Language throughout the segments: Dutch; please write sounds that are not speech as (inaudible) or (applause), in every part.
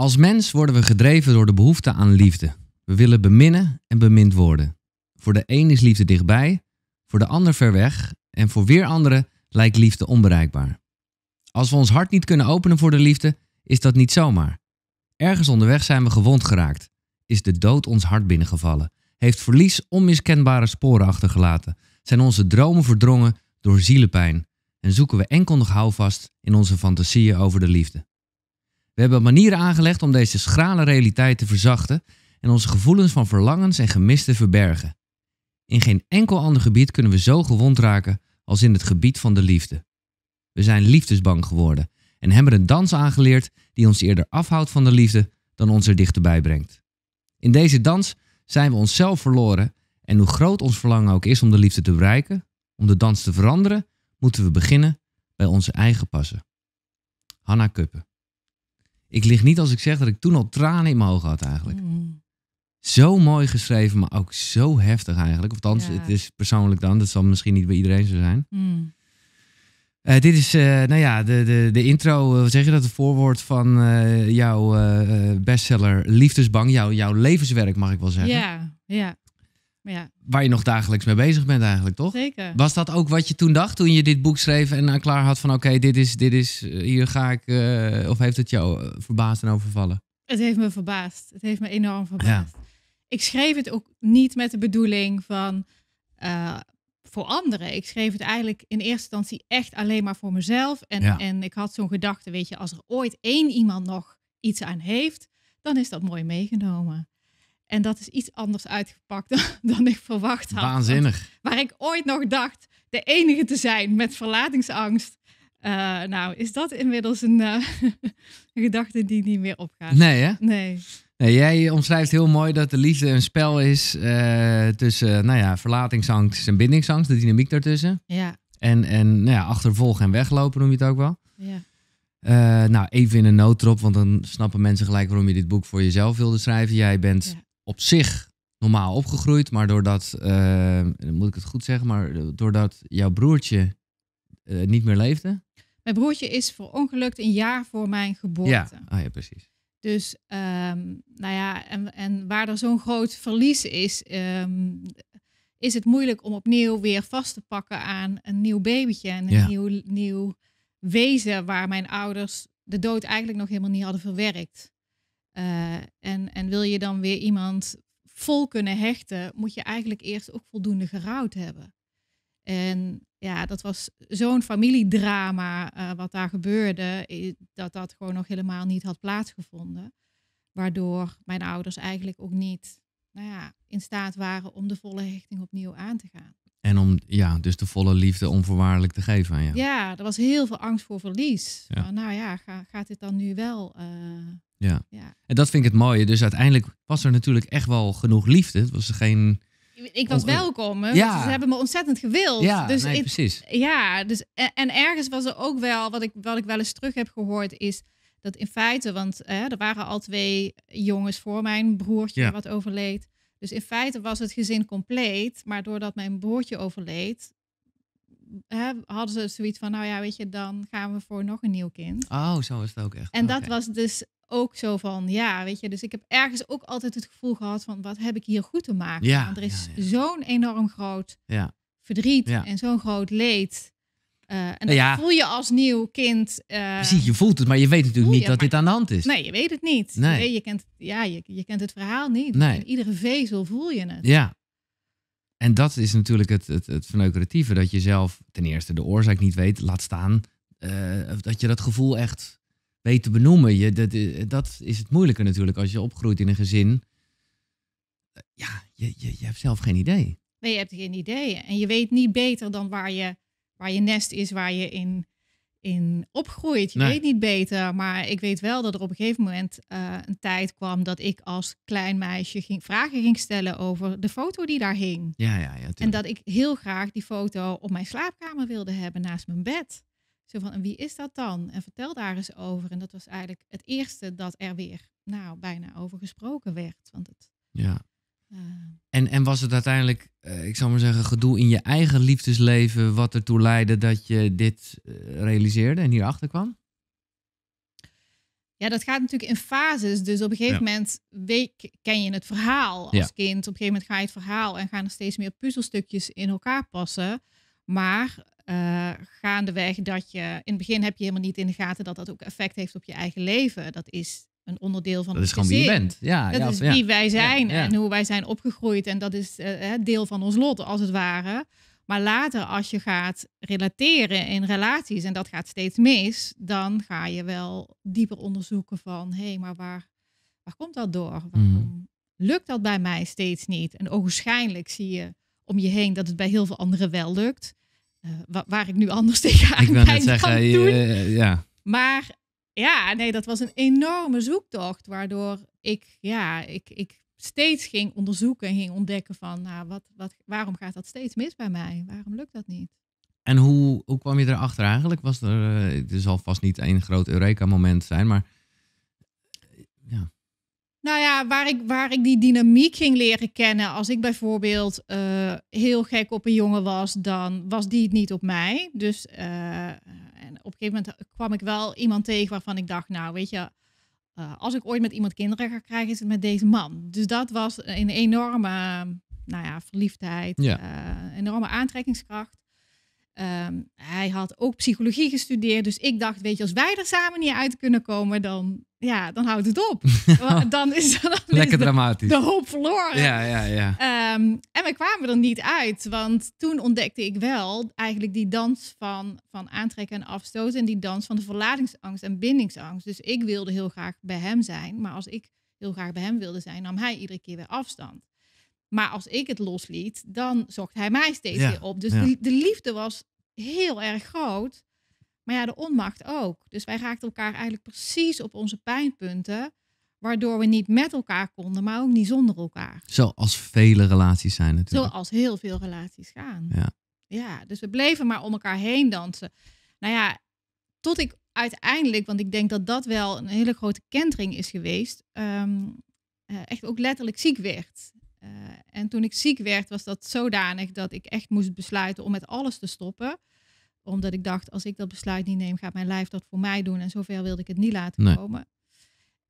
Als mens worden we gedreven door de behoefte aan liefde. We willen beminnen en bemind worden. Voor de een is liefde dichtbij, voor de ander ver weg en voor weer anderen lijkt liefde onbereikbaar. Als we ons hart niet kunnen openen voor de liefde, is dat niet zomaar. Ergens onderweg zijn we gewond geraakt, is de dood ons hart binnengevallen, heeft verlies onmiskenbare sporen achtergelaten, zijn onze dromen verdrongen door zielepijn en zoeken we enkel nog houvast in onze fantasieën over de liefde. We hebben manieren aangelegd om deze schrale realiteit te verzachten en onze gevoelens van verlangens en gemis te verbergen. In geen enkel ander gebied kunnen we zo gewond raken als in het gebied van de liefde. We zijn liefdesbang geworden en hebben een dans aangeleerd die ons eerder afhoudt van de liefde dan ons er dichterbij brengt. In deze dans zijn we onszelf verloren en hoe groot ons verlangen ook is om de liefde te bereiken, om de dans te veranderen, moeten we beginnen bij onze eigen passen. Hanna Kuppen ik lig niet als ik zeg dat ik toen al tranen in mijn ogen had eigenlijk. Mm. Zo mooi geschreven, maar ook zo heftig eigenlijk. Althans, het is persoonlijk dan. Dat zal misschien niet bij iedereen zo zijn. Mm. Eh, dit is, eh, nou ja, de, de, de intro, eh, wat zeg je dat? Het voorwoord van jouw bestseller Liefdesbang. Jouw, jouw levenswerk, mag ik wel zeggen. Ja, ja. Waar je nog dagelijks mee bezig bent eigenlijk, toch? Zeker. Was dat ook wat je toen dacht toen je dit boek schreef en aan eh, klaar had van oké, dit is, dit is, eh, hier ga ik, eh, of heeft het jou verbaasd en overvallen? Het heeft me verbaasd. Het heeft me enorm verbaasd. Ja. Ik schreef het ook niet met de bedoeling van voor anderen. Ik schreef het eigenlijk in eerste instantie echt alleen maar voor mezelf. En, en ik had zo'n gedachte, weet je, als er ooit één iemand nog iets aan heeft, dan is dat mooi meegenomen. En dat is iets anders uitgepakt (laughs) dan, ik verwacht had. Waanzinnig. Waar ik ooit nog dacht de enige te zijn met verlatingsangst. Eh, nou, is dat inmiddels een, eh, (laughs) een, gedachte die niet meer opgaat? Nee, hè? Nee. nee. Jij omschrijft heel mooi dat de liefde een spel is eh, tussen nou ja, verlatingsangst en bindingsangst, de dynamiek daartussen. Ja. En, en nou ja, achtervolgen en weglopen noem je het ook wel. Ja. nou, even in een erop, want dan snappen mensen gelijk waarom je dit boek voor jezelf wilde schrijven. Jij bent op zich normaal opgegroeid, maar doordat, eh, moet ik het goed zeggen, maar doordat jouw broertje eh, niet meer leefde? Mijn broertje is verongelukt een jaar voor mijn geboorte. Ja, ah, ja precies. Dus, ehm, nou ja, en, en waar er zo'n groot verlies is, ehm, is het moeilijk om opnieuw weer vast te pakken aan een nieuw babytje en een nieuw, nieuw wezen waar mijn ouders de dood eigenlijk nog helemaal niet hadden verwerkt. Eh, en, en wil je dan weer iemand vol kunnen hechten, moet je eigenlijk eerst ook voldoende gerouwd hebben. En ja, dat was zo'n familiedrama eh, wat daar gebeurde, dat dat gewoon nog helemaal niet had plaatsgevonden. Waardoor mijn ouders eigenlijk ook niet nou ja, in staat waren om de volle hechting opnieuw aan te gaan. En om ja, dus de volle liefde onvoorwaardelijk te geven aan jou. Ja, er was heel veel angst voor verlies. nou ja, gaat dit dan nu wel eh, ja. ja. En dat vind ik het mooie. Dus uiteindelijk was er natuurlijk echt wel genoeg liefde. Het was geen. Ik was welkom. Ze hebben me ontzettend gewild. Ja, dus precies. Ja, dus, e- en ergens was er ook wel, wat ik, wat ik wel eens terug heb gehoord, is dat in feite, want er waren al twee jongens voor mijn broertje wat overleed. Dus in feite was het gezin compleet. Maar doordat mijn broertje overleed, hè, hadden ze zoiets van, nou ja, weet je, dan gaan we voor nog een nieuw kind. Oh, zo is het ook echt. En dat was dus ook zo van, ja, weet je, dus ik heb ergens ook altijd het gevoel gehad van, wat heb ik hier goed te maken? Ja, Want er is zo'n enorm groot verdriet en zo'n groot leed. Eh, en nou ja, voel je als nieuw kind. Uh, precies, je voelt het, maar je weet natuurlijk niet dat dit aan de hand is. Nee, je weet het niet. Nee. Je, kent, ja, je, je kent het verhaal niet. Nee. In iedere vezel voel je het. Ja. En dat is natuurlijk het, het, het verneukeratieve. Dat je zelf ten eerste de oorzaak niet weet, laat staan. Eh, dat je dat gevoel echt weet te benoemen. Je, dat, eh, dat is het moeilijke natuurlijk als je opgroeit in een gezin. Ja, je, je, je hebt zelf geen idee. Nee, je hebt geen idee. En je weet niet beter dan waar je, waar je nest is, waar je in, in opgroeit. Je weet niet beter. Maar ik weet wel dat er op een gegeven moment eh, een tijd kwam dat ik als klein meisje ging, vragen ging stellen over de foto die daar hing. Ja, ja, ja. En dat ik heel graag die foto op mijn slaapkamer wilde hebben naast mijn bed. Zo van, wie is dat dan? En vertel daar eens over. En dat was eigenlijk het eerste dat er weer, nou, bijna over gesproken werd. Want het, ja. Eh, en, en was het uiteindelijk, eh, ik zou maar zeggen, gedoe in je eigen liefdesleven wat ertoe leidde dat je dit eh, realiseerde en hier achter kwam? Ja, dat gaat natuurlijk in fases. Dus op een gegeven moment weet, ken je het verhaal als kind. Op een gegeven moment ga je het verhaal en gaan er steeds meer puzzelstukjes in elkaar passen. Maar uh, gaandeweg dat je in het begin heb je helemaal niet in de gaten dat dat ook effect heeft op je eigen leven. Dat is een onderdeel van. Dat is wie je bent. Ja, dat ja, is wie wij zijn en hoe wij zijn opgegroeid. En dat is eh, deel van ons lot, als het ware. Maar later, als je gaat relateren in relaties en dat gaat steeds mis, dan ga je wel dieper onderzoeken van hé, hey, maar waar, waar komt dat door? Waarom mhm. lukt dat bij mij steeds niet? En ogenschijnlijk zie je om je heen dat het bij heel veel anderen wel lukt. Eh, waar ik nu anders (laughs) tegenaan ik ben zeggen, eh, ja. Maar ja, nee, dat was een enorme zoektocht. Waardoor ik, ja, ik, ik steeds ging onderzoeken en ging ontdekken van... Nou, wat, wat, waarom gaat dat steeds mis bij mij? Waarom lukt dat niet? En hoe, hoe kwam je erachter eigenlijk? Was er, er eh, zal vast niet één groot Eureka-moment zijn, maar... Ja. Nou ja, waar ik, waar ik die dynamiek ging leren kennen. Als ik bijvoorbeeld eh, heel gek op een jongen was, dan was die het niet op mij. Dus eh, en op een gegeven moment kwam ik wel iemand tegen waarvan ik dacht, nou weet je, eh, als ik ooit met iemand kinderen ga krijgen, is het met deze man. Dus dat was een enorme nou ja, verliefdheid, ja. enorme aantrekkingskracht. Ehm, hij had ook psychologie gestudeerd. Dus ik dacht, weet je, als wij er samen niet uit kunnen komen, dan, ja, dan houdt het op. (laughs) dan is, dat Lekker dramatisch. De, hoop verloren. Ja, ja, ja. Ehm, en we kwamen er niet uit. Want toen ontdekte ik wel eigenlijk die dans van, van aantrekken en afstoten. En die dans van de verlatingsangst en bindingsangst. Dus ik wilde heel graag bij hem zijn. Maar als ik heel graag bij hem wilde zijn, nam hij iedere keer weer afstand. Maar als ik het losliet, dan zocht hij mij steeds weer op. Dus de, liefde was heel erg groot. Maar ja, de onmacht ook. Dus wij raakten elkaar eigenlijk precies op onze pijnpunten. Waardoor we niet met elkaar konden, maar ook niet zonder elkaar. Zoals vele relaties zijn natuurlijk. Zoals heel veel relaties gaan. Ja. ja, dus we bleven maar om elkaar heen dansen. Nou ja, tot ik uiteindelijk, want ik denk dat dat wel een hele grote kentering is geweest, ehm, eh, echt ook letterlijk ziek werd. Eh, en toen ik ziek werd, was dat zodanig dat ik echt moest besluiten om met alles te stoppen omdat ik dacht, als ik dat besluit niet neem, gaat mijn lijf dat voor mij doen. En zover wilde ik het niet laten komen.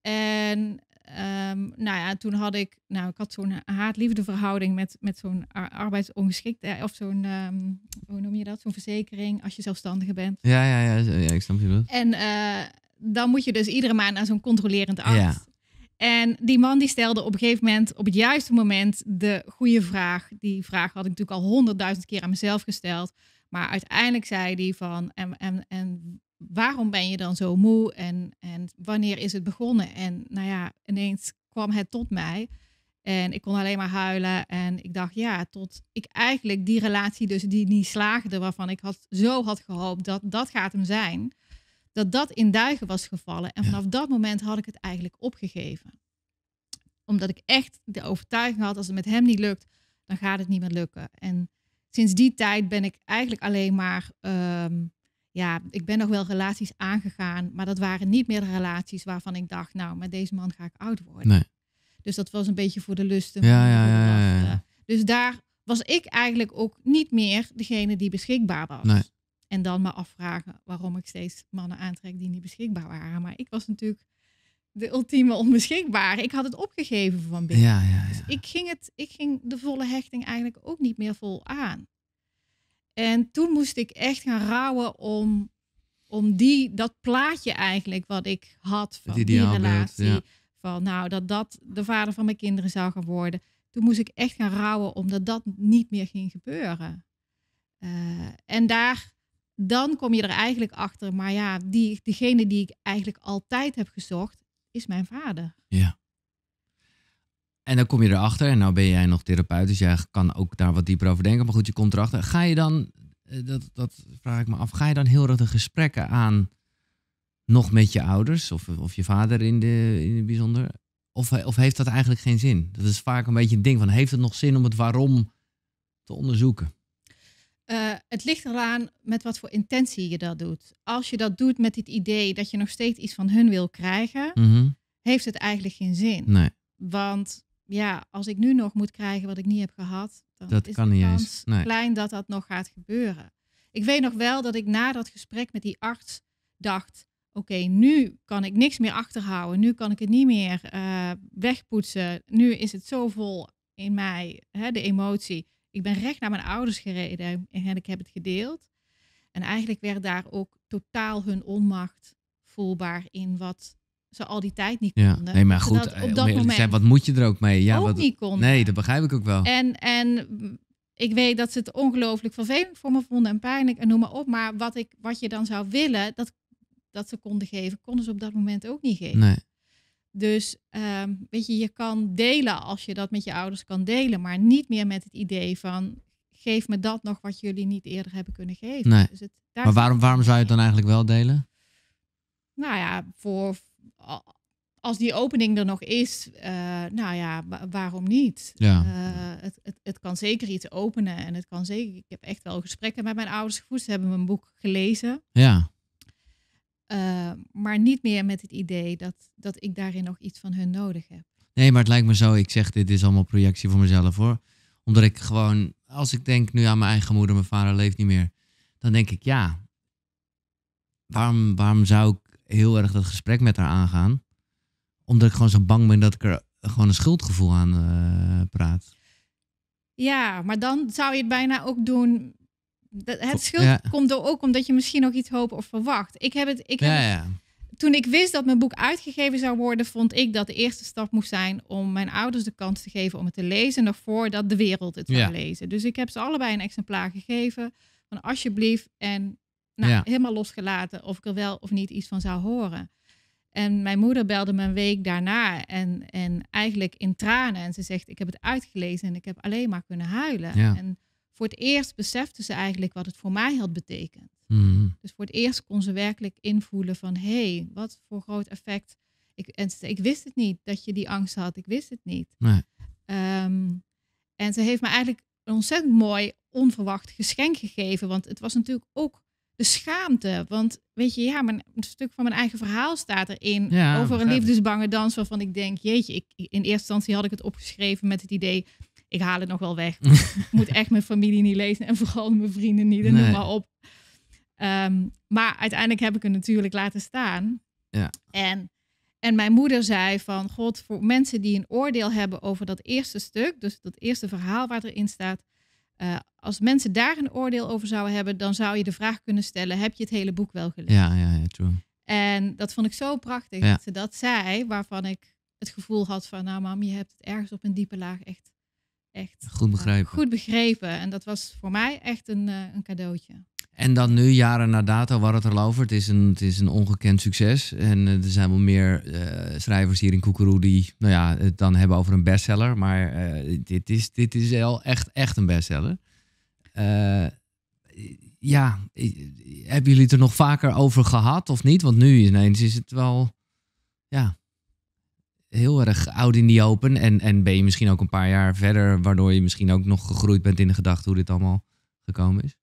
En ehm, nou ja, toen had ik, nou, ik had zo'n haat-liefde verhouding met, met zo'n arbeidsongeschikte, eh, of zo'n, ehm, hoe noem je dat, zo'n verzekering als je zelfstandige bent. Ja, ja, ja, ja ik snap je wel. En eh, dan moet je dus iedere maand naar zo'n controlerend arts. Ja. En die man die stelde op een gegeven moment, op het juiste moment, de goede vraag. Die vraag had ik natuurlijk al honderdduizend keer aan mezelf gesteld. Maar uiteindelijk zei hij van, en, en, en waarom ben je dan zo moe en, en wanneer is het begonnen? En nou ja, ineens kwam het tot mij. En ik kon alleen maar huilen. En ik dacht, ja, tot ik eigenlijk die relatie dus die niet slaagde, waarvan ik had, zo had gehoopt dat dat gaat hem zijn, dat dat in duigen was gevallen. En vanaf dat moment had ik het eigenlijk opgegeven. Omdat ik echt de overtuiging had, als het met hem niet lukt, dan gaat het niet meer lukken. En sinds die tijd ben ik eigenlijk alleen maar. Ehm, ja, ik ben nog wel relaties aangegaan, maar dat waren niet meer de relaties waarvan ik dacht, nou, met deze man ga ik oud worden. Nee. Dus dat was een beetje voor de lusten. Ja, ja, ja, Dus daar was ik eigenlijk ook niet meer degene die beschikbaar was. Nee. En dan me afvragen waarom ik steeds mannen aantrek die niet beschikbaar waren. Maar ik was natuurlijk de ultieme onbeschikbare. Ik had het opgegeven van binnen. Ja, dus ja, ik ging, het, ik ging de volle hechting eigenlijk ook niet meer vol aan. En toen moest ik echt gaan rouwen om, om die, dat plaatje eigenlijk wat ik had van die relatie. van nou, dat dat de vader van mijn kinderen zou gaan worden. Toen moest ik echt gaan rouwen omdat dat niet meer ging gebeuren. Eh, en daar, dan kom je er eigenlijk achter. Maar ja, die, degene die ik eigenlijk altijd heb gezocht, is mijn vader. Ja. En dan kom je erachter, en nou ben jij nog therapeut, dus jij kan ook daar wat dieper over denken. Maar goed, je komt erachter. Ga je dan, eh, dat, dat vraag ik me af, ga je dan heel erg de gesprekken aan, nog met je ouders of, of je vader in, de, in het bijzonder? Of, of heeft dat eigenlijk geen zin? Dat is vaak een beetje een ding van, heeft het nog zin om het waarom te onderzoeken? Eh, het ligt eraan met wat voor intentie je dat doet. Als je dat doet met het idee dat je nog steeds iets van hun wil krijgen, mhm. heeft het eigenlijk geen zin. Nee. Want ja, als ik nu nog moet krijgen wat ik niet heb gehad, dan dat is kan de Nee. klein dat dat nog gaat gebeuren. Ik weet nog wel dat ik na dat gesprek met die arts dacht, oké, nu kan ik niks meer achterhouden, nu kan ik het niet meer eh, wegpoetsen, nu is het zo vol in mij, hè, de emotie ik ben recht naar mijn ouders gereden en ik heb het gedeeld. En eigenlijk werd daar ook totaal hun onmacht voelbaar in wat ze al die tijd niet konden. Ja, nee, maar goed, op eh, dat moment zijn, wat moet je er ook mee? Ja, wat, niet Nee, dat begrijp ik ook wel. En, en ik weet dat ze het ongelooflijk vervelend voor me vonden en pijnlijk en noem maar op. Maar wat, ik, wat je dan zou willen, dat, dat ze konden geven, konden ze op dat moment ook niet geven. Nee. Dus ehm, weet je, je kan delen als je dat met je ouders kan delen, maar niet meer met het idee van geef me dat nog wat jullie niet eerder hebben kunnen geven. Nee. Dus het, daar maar waarom, waarom zou je het dan eigenlijk wel delen? Nou ja, voor, als die opening er nog is, eh, nou ja, waarom niet? Ja. Eh, het, het, het, kan zeker iets openen en het kan zeker. Ik heb echt wel gesprekken met mijn ouders gevoerd. Ze hebben mijn boek gelezen. Ja. Eh, maar niet meer met het idee dat, dat ik daarin nog iets van hun nodig heb. Nee, maar het lijkt me zo, ik zeg dit is allemaal projectie voor mezelf hoor. Omdat ik gewoon, als ik denk nu aan mijn eigen moeder, mijn vader leeft niet meer, dan denk ik ja, waarom, waarom zou ik heel erg dat gesprek met haar aangaan? Omdat ik gewoon zo bang ben dat ik er gewoon een schuldgevoel aan eh, praat. Ja, maar dan zou je het bijna ook doen dat, het schuld komt er ook omdat je misschien nog iets hoopt of verwacht. Ik heb het. Ik heb Toen ik wist dat mijn boek uitgegeven zou worden, vond ik dat de eerste stap moest zijn om mijn ouders de kans te geven om het te lezen, nog voordat de wereld het zou lezen. Dus ik heb ze allebei een exemplaar gegeven van alsjeblieft en nou, helemaal losgelaten of ik er wel of niet iets van zou horen. En mijn moeder belde me een week daarna en, en eigenlijk in tranen. En ze zegt, ik heb het uitgelezen en ik heb alleen maar kunnen huilen. En voor het eerst besefte ze eigenlijk wat het voor mij had betekend. Hmm. Dus voor het eerst kon ze werkelijk invoelen van hé, hey, wat voor groot effect. Ik, en ik wist het niet dat je die angst had, ik wist het niet. Nee. Ehm, en ze heeft me eigenlijk een ontzettend mooi, onverwacht geschenk gegeven. Want het was natuurlijk ook de schaamte. Want weet je, ja, mijn, een stuk van mijn eigen verhaal staat erin. Ja, over een liefdesbange dans waarvan ik denk, jeetje, ik, in eerste instantie had ik het opgeschreven met het idee, ik haal het nog wel weg. (laughs) ik moet echt mijn familie niet lezen en vooral mijn vrienden niet en noem maar op. Ehm, maar uiteindelijk heb ik het natuurlijk laten staan. Ja. En, en mijn moeder zei van, god, voor mensen die een oordeel hebben over dat eerste stuk, dus dat eerste verhaal waar erin staat, eh, als mensen daar een oordeel over zouden hebben, dan zou je de vraag kunnen stellen, heb je het hele boek wel gelezen? Ja, ja, ja, true. En dat vond ik zo prachtig dat ze dat zei, waarvan ik het gevoel had van, nou mam, je hebt het ergens op een diepe laag echt echt goed eh, begrepen. goed begrepen. En dat was voor mij echt een, eh, een cadeautje. En dan nu, jaren na dato, waar het er over. Het is een, het is een ongekend succes. En eh, er zijn wel meer schrijvers hier in Koekeroe die nou ja, het dan hebben over een bestseller. Maar dit is, dit is wel echt, echt een bestseller. ja, hebben jullie het er nog vaker over gehad of niet? Want nu ineens is het wel... Ja heel erg oud in die open. En, en ben je misschien ook een paar jaar verder, waardoor je misschien ook nog gegroeid bent in de gedachte hoe dit allemaal gekomen is?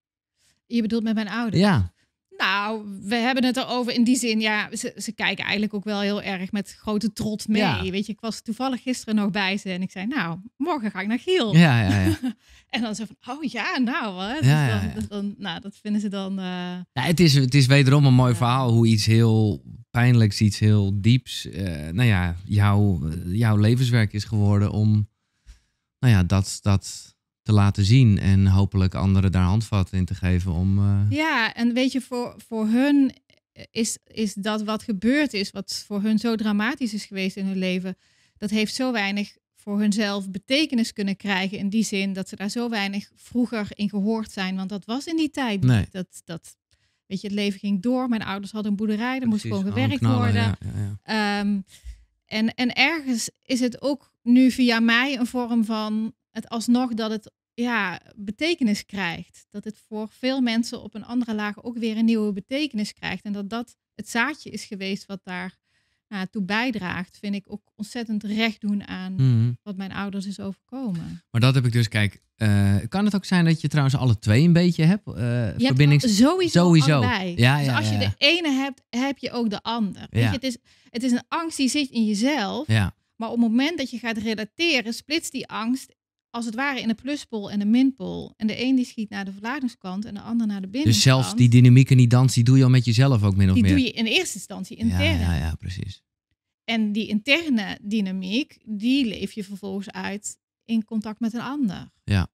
Je bedoelt met mijn ouders? Ja. Nou, we hebben het erover in die zin. Ja, ze, ze kijken eigenlijk ook wel heel erg met grote trots mee. Weet je, ik was toevallig gisteren nog bij ze en ik zei, nou, morgen ga ik naar Giel. Ja, ja, ja. (laughs) en dan zo van, oh ja, nou, hè. Dus ja, dan, dan, nou, dat vinden ze dan. Eh, ja, het is, het is wederom een mooi verhaal hoe iets heel pijnlijks, iets heel dieps, eh, nou ja, jouw jouw levenswerk is geworden om, nou ja, dat, dat te laten zien en hopelijk anderen daar handvatten in te geven om. Eh, ja, en weet je, voor, voor hun is, is dat wat gebeurd is, wat voor hun zo dramatisch is geweest in hun leven, dat heeft zo weinig voor hunzelf betekenis kunnen krijgen. In die zin dat ze daar zo weinig vroeger in gehoord zijn, want dat was in die tijd. Nee. Dat, dat, weet je, het leven ging door. Mijn ouders hadden een boerderij, er moest gewoon oh, gewerkt worden. Ehm, en, en ergens is het ook nu via mij een vorm van het alsnog dat het ja, betekenis krijgt. Dat het voor veel mensen op een andere laag ook weer een nieuwe betekenis krijgt. En dat dat het zaadje is geweest wat daar nou, bijdraagt, vind ik ook ontzettend recht doen aan mhm. wat mijn ouders is overkomen. Maar dat heb ik dus, kijk, eh, kan het ook zijn dat je trouwens alle twee een beetje hebt? Uh, sowieso, Allebei. Ja, dus ja, dus als je de ene hebt, heb je ook de ander. Weet je, het, is, het is een angst die zit in jezelf. Maar op het moment dat je gaat relateren, splitst die angst als het ware in een pluspol en een minpol. En de een die schiet naar de verladingskant en de ander naar de binnenkant. Dus zelfs die dynamiek en die dans, die doe je al met jezelf ook min of meer? Die doe je in eerste instantie intern. Ja, ja, precies. En die interne dynamiek, die leef je vervolgens uit in contact met een ander. Ja.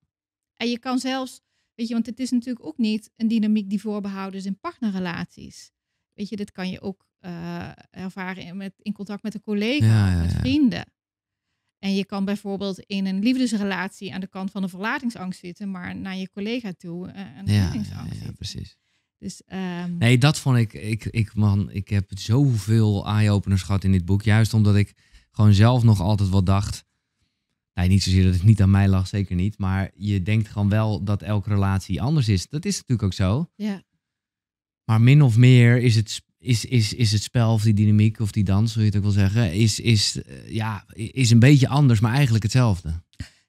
En je kan zelfs, weet je, want het is natuurlijk ook niet een dynamiek die voorbehouden is in partnerrelaties. Weet je, dit kan je ook eh, ervaren in, met, in contact met een collega, of met vrienden. En je kan bijvoorbeeld in een liefdesrelatie aan de kant van de verlatingsangst zitten, maar naar je collega toe eh, een ja, verlatingsangst. Ja, precies. Dus, ehm, Nee, dat vond ik, ik, ik, man, ik heb zoveel eye-openers gehad in dit boek. Juist omdat ik gewoon zelf nog altijd wat dacht. Nee, niet zozeer dat het niet aan mij lag, zeker niet. Maar je denkt gewoon wel dat elke relatie anders is. Dat is natuurlijk ook zo. Ja. Maar min of meer is het, is, is, is het spel of die dynamiek of die dans, zou je het ook wel zeggen, is, is, eh, ja, is een beetje anders, maar eigenlijk hetzelfde.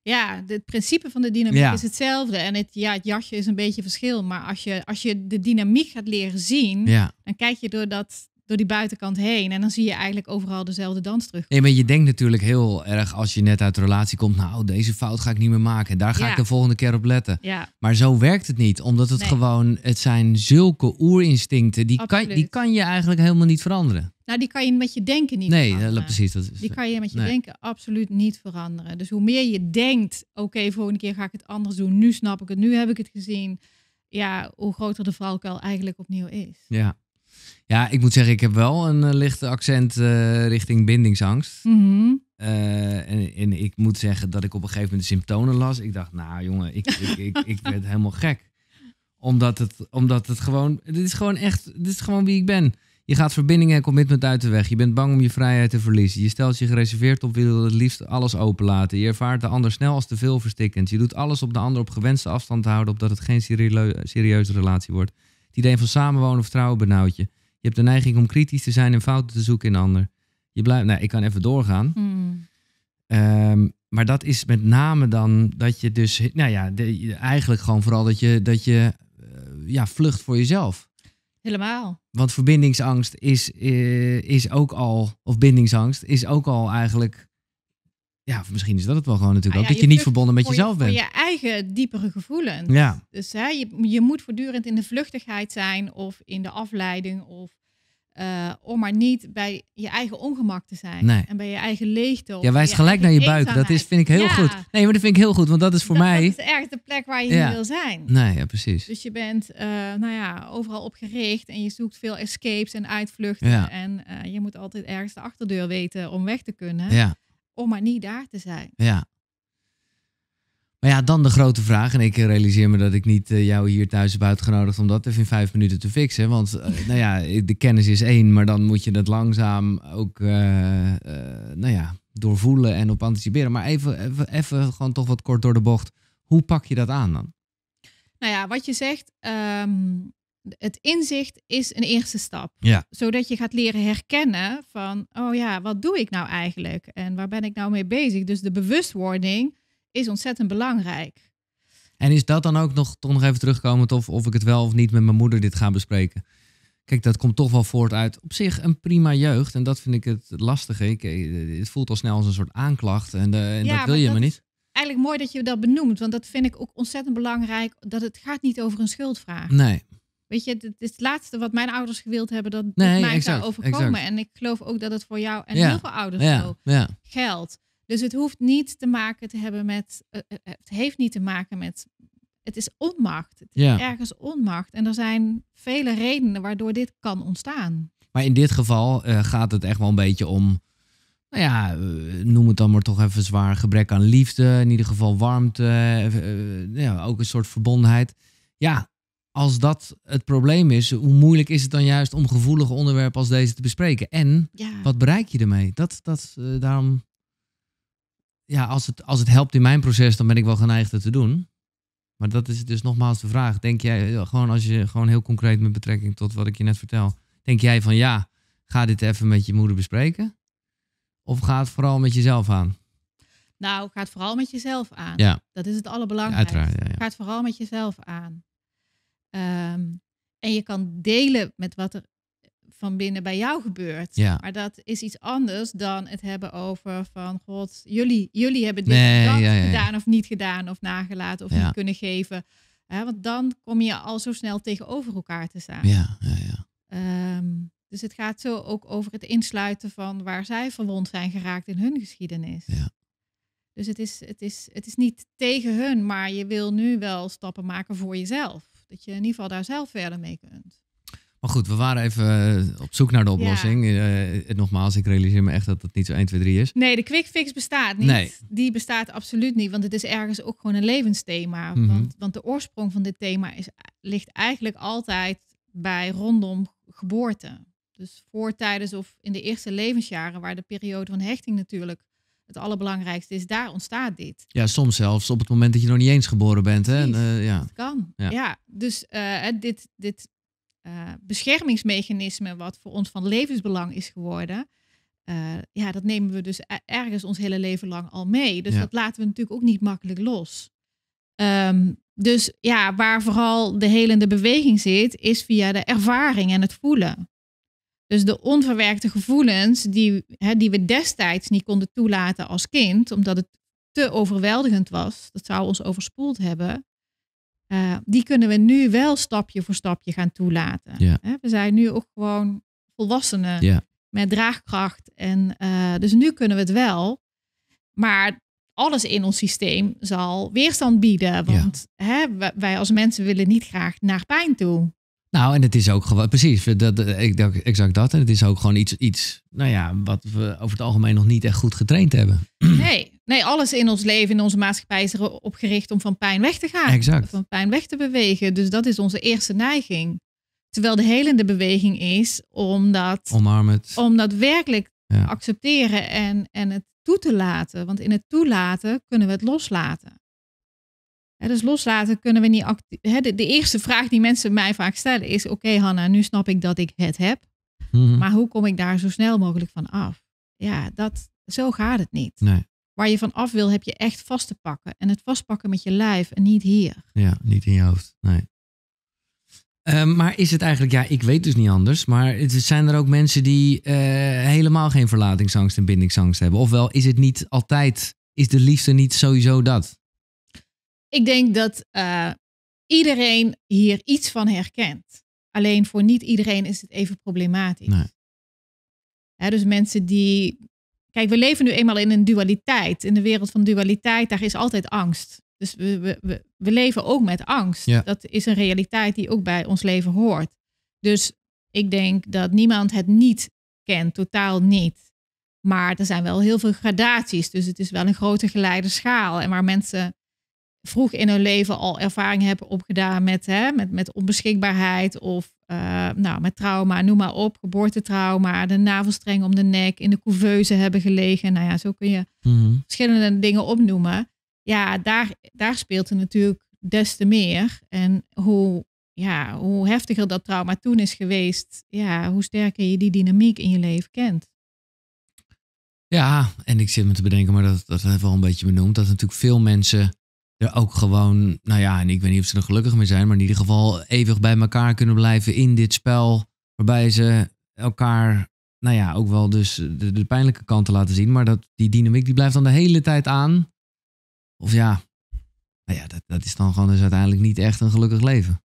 Ja, het principe van de dynamiek is hetzelfde. En het, ja, het jasje is een beetje verschil. Maar als je, als je de dynamiek gaat leren zien, dan kijk je door dat door die buitenkant heen. En dan zie je eigenlijk overal dezelfde dans terug. Nee, maar je denkt natuurlijk heel erg als je net uit relatie komt. Nou, deze fout ga ik niet meer maken. Daar ga ik de volgende keer op letten. Ja. Maar zo werkt het niet. Omdat het gewoon, het zijn zulke oerinstincten. Die kan, die kan je eigenlijk helemaal niet veranderen. Nou, die kan je met je denken niet nee, veranderen. Nee, precies. Dat is, die kan je met je denken absoluut niet veranderen. Dus hoe meer je denkt, oké, okay, volgende keer ga ik het anders doen. Nu snap ik het, nu heb ik het gezien. Ja, hoe groter de valkuil eigenlijk opnieuw is. Ja. Ja, ik moet zeggen, ik heb wel een eh, lichte accent eh, richting bindingsangst. Mhm. Eh, en, ik moet zeggen dat ik op een gegeven moment de symptomen las. Ik dacht, nou jongen, ik, ik, ik, werd helemaal gek. Omdat het, omdat het gewoon, dit is gewoon echt, dit is gewoon wie ik ben. Je gaat verbindingen en commitment uit de weg. Je bent bang om je vrijheid te verliezen. Je stelt je gereserveerd op, wil het liefst alles openlaten. Je ervaart de ander snel als te veel verstikkend. Je doet alles op de ander op gewenste afstand te houden, opdat het geen serieuze relatie wordt. Het idee van samenwonen of trouwen benauwt je. Je hebt de neiging om kritisch te zijn en fouten te zoeken in anderen. ander. Je blijft, nou, ik kan even doorgaan. Hmm. Ehm, maar dat is met name dan dat je dus, nou ja, de, eigenlijk gewoon vooral dat je, dat je eh, ja, vlucht voor jezelf. Helemaal. Want verbindingsangst is, eh, is ook al, of bindingsangst, is ook al eigenlijk ja, misschien is dat het wel gewoon natuurlijk nou ook. dat je, niet verbonden met jezelf bent. je eigen diepere gevoelens. Ja. Dus hè, je, je moet voortdurend in de vluchtigheid zijn of in de afleiding of eh, om maar niet bij je eigen ongemak te zijn. Nee. En bij je eigen leegte. Ja, wijst gelijk naar je buik. Dat is, vind ik heel goed. Nee, maar dat vind ik heel goed, want dat is voor mij. Dat is erg de plek waar je niet wil zijn. Nee, ja, precies. Dus je bent, eh, nou ja, overal opgericht en je zoekt veel escapes en uitvluchten. En eh, je moet altijd ergens de achterdeur weten om weg te kunnen. Ja om maar niet daar te zijn. Ja. Maar ja, dan de grote vraag. En ik realiseer me dat ik niet eh, jou hier thuis heb uitgenodigd om dat even in vijf minuten te fixen. Want eh, (laughs) nou ja, de kennis is één, maar dan moet je dat langzaam ook eh, nou ja, doorvoelen en op anticiperen. Maar even, even, even gewoon toch wat kort door de bocht. Hoe pak je dat aan dan? Nou ja, wat je zegt, ehm, het inzicht is een eerste stap. Zodat je gaat leren herkennen van, oh ja, wat doe ik nou eigenlijk? En waar ben ik nou mee bezig? Dus de bewustwording is ontzettend belangrijk. En is dat dan ook nog, toch nog even terugkomend of, of ik het wel of niet met mijn moeder dit ga bespreken? Kijk, dat komt toch wel voort uit op zich een prima jeugd. En dat vind ik het lastige. Eh, het voelt al snel als een soort aanklacht. En, eh, dat wil je maar niet eigenlijk mooi dat je dat benoemt. Want dat vind ik ook ontzettend belangrijk. Dat het gaat niet over een schuldvraag. Nee. Weet je, het is het laatste wat mijn ouders gewild hebben, dat nee, mij exact, zou overkomen. En ik geloof ook dat het voor jou en heel veel ouders zo geldt. Dus het hoeft niet te maken te hebben met, eh, eh, eh, het heeft niet te maken met, het is onmacht. Het is ergens onmacht. En er zijn vele redenen waardoor dit kan ontstaan. Maar in dit geval gaat het echt wel een beetje om, nou ja, noem het dan maar toch even zwaar, gebrek aan liefde, in ieder geval warmte, ja, ook een soort verbondenheid. Ja, als dat het probleem is, hoe moeilijk is het dan juist om gevoelige onderwerpen als deze te bespreken? En wat bereik je ermee? Dat, dat eh, daarom. Ja, als het, als het helpt in mijn proces, dan ben ik wel geneigd het te doen. Maar dat is dus nogmaals de vraag. Denk jij, eh, gewoon als je gewoon heel concreet met betrekking tot wat ik je net vertel, denk jij van ja, ga dit even met je moeder bespreken? Of ga het vooral met jezelf aan? Nou, gaat het vooral met jezelf aan. Ja. Dat is het allerbelangrijkste. gaat Ga het vooral met jezelf aan. Ehm, en je kan delen met wat er van binnen bij jou gebeurt. Maar dat is iets anders dan het hebben over van God, jullie, jullie hebben dit gedaan of niet gedaan of nagelaten of niet kunnen geven. want dan kom je al zo snel tegenover elkaar te staan. Ja, ja, ja. Ehm, dus het gaat zo ook over het insluiten van waar zij verwond zijn geraakt in hun geschiedenis. Ja. Dus het is, het, is, het is niet tegen hun, maar je wil nu wel stappen maken voor jezelf. Dat je in ieder geval daar zelf verder mee kunt. Maar goed, we waren even eh, op zoek naar de oplossing. Eh, eh, nogmaals, ik realiseer me echt dat het niet zo 1, 2, 3 is. Nee, de quick fix bestaat niet. Nee. Die bestaat absoluut niet, want het is ergens ook gewoon een levensthema. Mhm. want, want, de oorsprong van dit thema is, ligt eigenlijk altijd bij rondom geboorte. Dus voor, tijdens of in de eerste levensjaren, waar de periode van hechting natuurlijk het allerbelangrijkste is, daar ontstaat dit. Ja, soms zelfs op het moment dat je nog niet eens geboren bent. Hè? En, eh, ja. Dat kan. Ja, dus eh, dit, dit eh, beschermingsmechanisme, wat voor ons van levensbelang is geworden, ja, dat nemen we dus e-, ergens ons hele leven lang al mee. Dus dat laten we natuurlijk ook niet makkelijk los. Ehm, dus ja, waar vooral de helende beweging zit, is via de ervaring en het voelen. Dus de onverwerkte gevoelens die, hè, die we destijds niet konden toelaten als kind, omdat het te overweldigend was, dat zou ons overspoeld hebben, eh, die kunnen we nu wel stapje voor stapje gaan toelaten. We zijn nu ook gewoon volwassenen ja. met draagkracht. En, eh, dus nu kunnen we het wel. Maar alles in ons systeem zal weerstand bieden. Want hè, wij als mensen willen niet graag naar pijn toe. Nou, en het is ook gewoon, precies, dat, ik dacht exact dat. En het is ook gewoon iets, iets, nou ja, wat we over het algemeen nog niet echt goed getraind hebben. (clears throat) Nee, nee alles in ons leven, in onze maatschappij is erop gericht om van pijn weg te gaan. Exact. Van pijn weg te bewegen. Dus dat is onze eerste neiging. Terwijl de helende beweging is om dat, het. Om daadwerkelijk accepteren en, en het toe te laten. Want in het toelaten kunnen we het loslaten dus loslaten kunnen we niet. de, eerste vraag die mensen mij vaak stellen is: Oké, Hanna, nu snap ik dat ik het heb. Mhm. Maar hoe kom ik daar zo snel mogelijk van af? Ja, dat, zo gaat het niet. Nee. Waar je van af wil, heb je echt vast te pakken. En het vastpakken met je lijf en niet hier. Ja, niet in je hoofd. Nee. Ehm, maar is het eigenlijk, ja, ik weet dus niet anders. Maar het, zijn er ook mensen die eh, helemaal geen verlatingsangst en bindingsangst hebben? Ofwel, is het niet altijd, is de liefde niet sowieso dat? Ik denk dat eh, iedereen hier iets van herkent. Alleen voor niet iedereen is het even problematisch. Nee. dus mensen die. Kijk, we leven nu eenmaal in een dualiteit. In de wereld van dualiteit, daar is altijd angst. Dus we, we, we, leven ook met angst. Dat is een realiteit die ook bij ons leven hoort. Dus ik denk dat niemand het niet kent, totaal niet. Maar er zijn wel heel veel gradaties. Dus het is wel een grote geleide schaal. En waar mensen vroeg in hun leven al ervaring hebben opgedaan met, hè, met, met onbeschikbaarheid of eh, nou, met trauma, noem maar op, geboortetrauma, de navelstreng om de nek, in de couveuse hebben gelegen. Nou ja, zo kun je mhm. verschillende dingen opnoemen. Ja, daar, daar speelt het natuurlijk des te meer. En hoe, ja, hoe heftiger dat trauma toen is geweest, ja, hoe sterker je die dynamiek in je leven kent. Ja, en ik zit me te bedenken, maar dat, dat hebben we al een beetje benoemd, dat natuurlijk veel mensen ook gewoon, nou ja, en ik weet niet of ze er gelukkig mee zijn, maar in ieder geval eeuwig bij elkaar kunnen blijven in dit spel. Waarbij ze elkaar, nou ja, ook wel dus de, pijnlijke kanten laten zien. Maar dat, die dynamiek die blijft dan de hele tijd aan. Of ja, nou ja, dat, dat is dan gewoon dus uiteindelijk niet echt een gelukkig leven.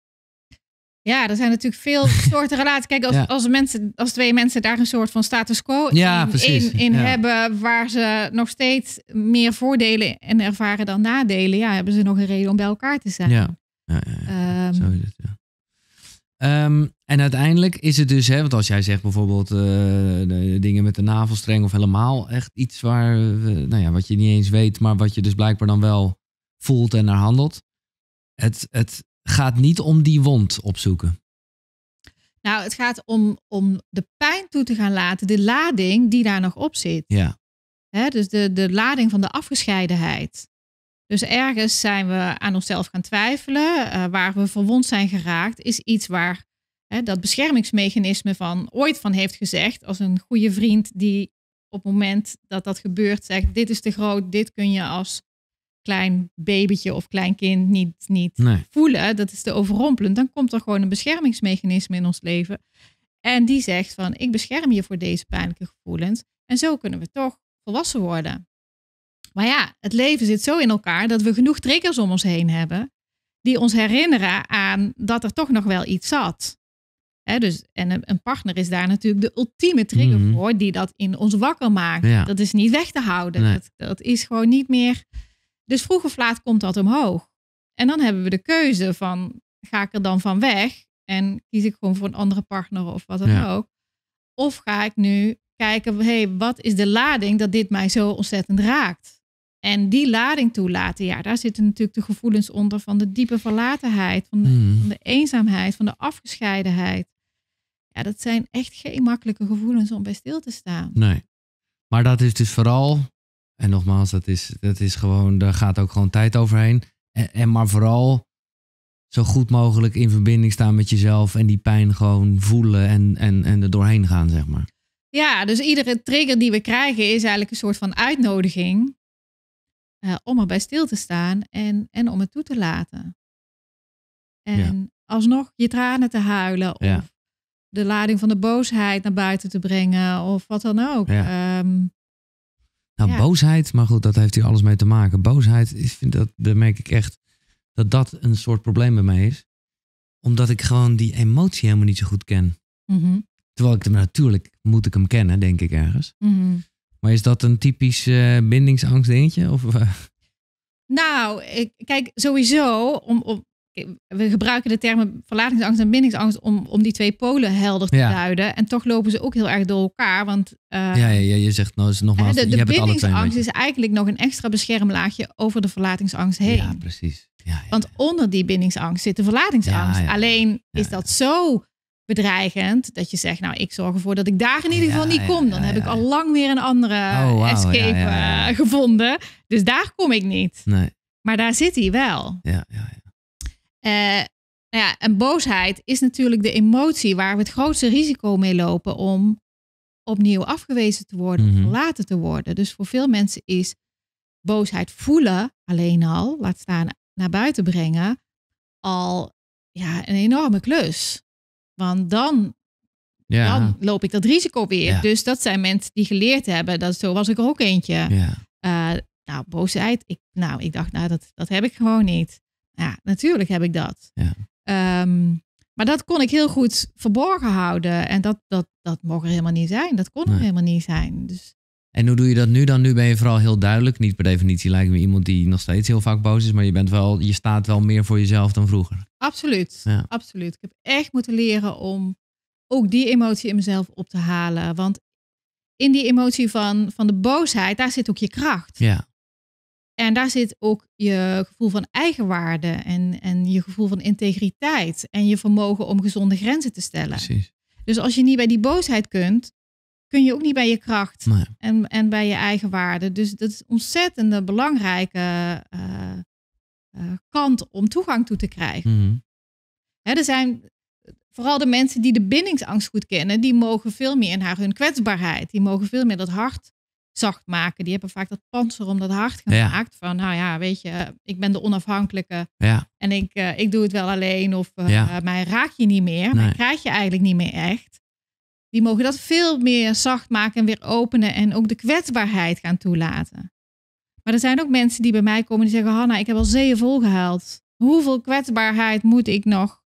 Ja, er zijn natuurlijk veel (laughs) soorten relaties. Kijk, als, als, mensen, als twee mensen daar een soort van status quo in, in, hebben, waar ze nog steeds meer voordelen en ervaren dan nadelen, ja, hebben ze nog een reden om bij elkaar te zijn. Ja, ehm, zo is het. Um, en uiteindelijk is het dus, hè, want als jij zegt bijvoorbeeld eh, dingen met de navelstreng of helemaal echt iets waar, eh, nou ja, wat je niet eens weet, maar wat je dus blijkbaar dan wel voelt en naar handelt. Het, het, gaat niet om die wond opzoeken. Nou, het gaat om, om de pijn toe te gaan laten, de lading die daar nog op zit. Ja. dus de, de lading van de afgescheidenheid. Dus ergens zijn we aan onszelf gaan twijfelen. Eh, waar we verwond zijn geraakt, is iets waar dat beschermingsmechanisme van ooit van heeft gezegd. Als een goede vriend die op het moment dat dat gebeurt zegt: Dit is te groot, dit kun je als klein babytje of klein kind niet, niet voelen, dat is te overrompelend, dan komt er gewoon een beschermingsmechanisme in ons leven. En die zegt van, ik bescherm je voor deze pijnlijke gevoelens. En zo kunnen we toch volwassen worden. Maar ja, het leven zit zo in elkaar dat we genoeg triggers om ons heen hebben. Die ons herinneren aan dat er toch nog wel iets zat. He, dus, en een partner is daar natuurlijk de ultieme trigger mhm. voor, die dat in ons wakker maakt. Dat is niet weg te houden. Dat, dat, is gewoon niet meer dus vroeg of laat komt dat omhoog. En dan hebben we de keuze van ga ik er dan van weg en kies ik gewoon voor een andere partner of wat dan ook. Of ga ik nu kijken, hey, wat is de lading dat dit mij zo ontzettend raakt? En die lading toelaten, ja, daar zitten natuurlijk de gevoelens onder van de diepe verlatenheid, van de, hmm. van de eenzaamheid, van de afgescheidenheid. Ja, dat zijn echt geen makkelijke gevoelens om bij stil te staan. Nee. Maar dat is dus vooral en nogmaals, dat is, dat is gewoon, daar gaat ook gewoon tijd overheen. En, en maar vooral zo goed mogelijk in verbinding staan met jezelf en die pijn gewoon voelen en, en, en er doorheen gaan, zeg maar. Ja, dus iedere trigger die we krijgen is eigenlijk een soort van uitnodiging uh, om erbij stil te staan en, en om het toe te laten. En alsnog je tranen te huilen of de lading van de boosheid naar buiten te brengen of wat dan ook. Ja. Ehm, nou, boosheid, maar goed, dat heeft hier alles mee te maken. Boosheid, ik vind dat, daar merk ik echt dat dat een soort probleem bij mij is. Omdat ik gewoon die emotie helemaal niet zo goed ken. Mhm. Terwijl ik hem natuurlijk moet ik hem kennen, denk ik ergens. Mhm. Maar is dat een typisch eh, bindingsangst dingetje? Of, eh? Nou, ik, kijk, sowieso, om, om, we gebruiken de termen verlatingsangst en bindingsangst om, om die twee polen helder te ja. duiden. En toch lopen ze ook heel erg door elkaar. Want uh, ja, ja, je zegt nou nogmaals, de, de je bindingsangst is eigenlijk nog een extra beschermlaagje over de verlatingsangst heen. Ja, precies. Ja, want onder die bindingsangst zit de verlatingsangst. Alleen is dat zo bedreigend dat je zegt, nou, ik zorg ervoor dat ik daar in ieder geval niet kom. Dan heb ik al lang weer een andere oh, escape eh, gevonden. Dus daar kom ik niet. Nee. Maar daar zit hij wel. ja, ja. Eh, nou ja, en boosheid is natuurlijk de emotie waar we het grootste risico mee lopen om opnieuw afgewezen te worden, mm of verlaten te worden. Dus voor veel mensen is boosheid voelen alleen al, laat staan naar buiten brengen, al ja, een enorme klus. Want dan, ja. dan loop ik dat risico weer. Dus dat zijn mensen die geleerd hebben. Dat, zo was ik er ook eentje. Ja. Eh, nou, boosheid. Ik, nou, ik dacht, nou, dat, dat heb ik gewoon niet. Ja, natuurlijk heb ik dat. Ja. Ehm, maar dat kon ik heel goed verborgen houden. En dat, dat, dat mocht er helemaal niet zijn. Dat kon er helemaal niet zijn. Dus... En hoe doe je dat nu dan? Nu ben je vooral heel duidelijk. Niet per definitie lijkt me iemand die nog steeds heel vaak boos is. Maar je, bent wel, je staat wel meer voor jezelf dan vroeger. Absoluut. Ja. Absoluut. Ik heb echt moeten leren om ook die emotie in mezelf op te halen. Want in die emotie van, van de boosheid, daar zit ook je kracht. Ja. En daar zit ook je gevoel van eigenwaarde en, en je gevoel van integriteit en je vermogen om gezonde grenzen te stellen. Precies. Dus als je niet bij die boosheid kunt, kun je ook niet bij je kracht en, en bij je eigen waarde. Dus dat is ontzettende belangrijke eh, eh, kant om toegang toe te krijgen. Mhm. Hè, er zijn vooral de mensen die de bindingsangst goed kennen, die mogen veel meer in haar hun kwetsbaarheid. Die mogen veel meer dat hart zacht maken. Die hebben vaak dat panzer om dat hart gemaakt. Ja. Van nou ja, weet je, ik ben de onafhankelijke. Ja. En ik, eh, ik doe het wel alleen. Of eh, mij raak je niet meer. maar krijg je eigenlijk niet meer echt. Die mogen dat veel meer zacht maken en weer openen. En ook de kwetsbaarheid gaan toelaten. Maar er zijn ook mensen die bij mij komen die zeggen... Hanna, ik heb al zeeën volgehaald. Hoeveel kwetsbaarheid moet ik nog...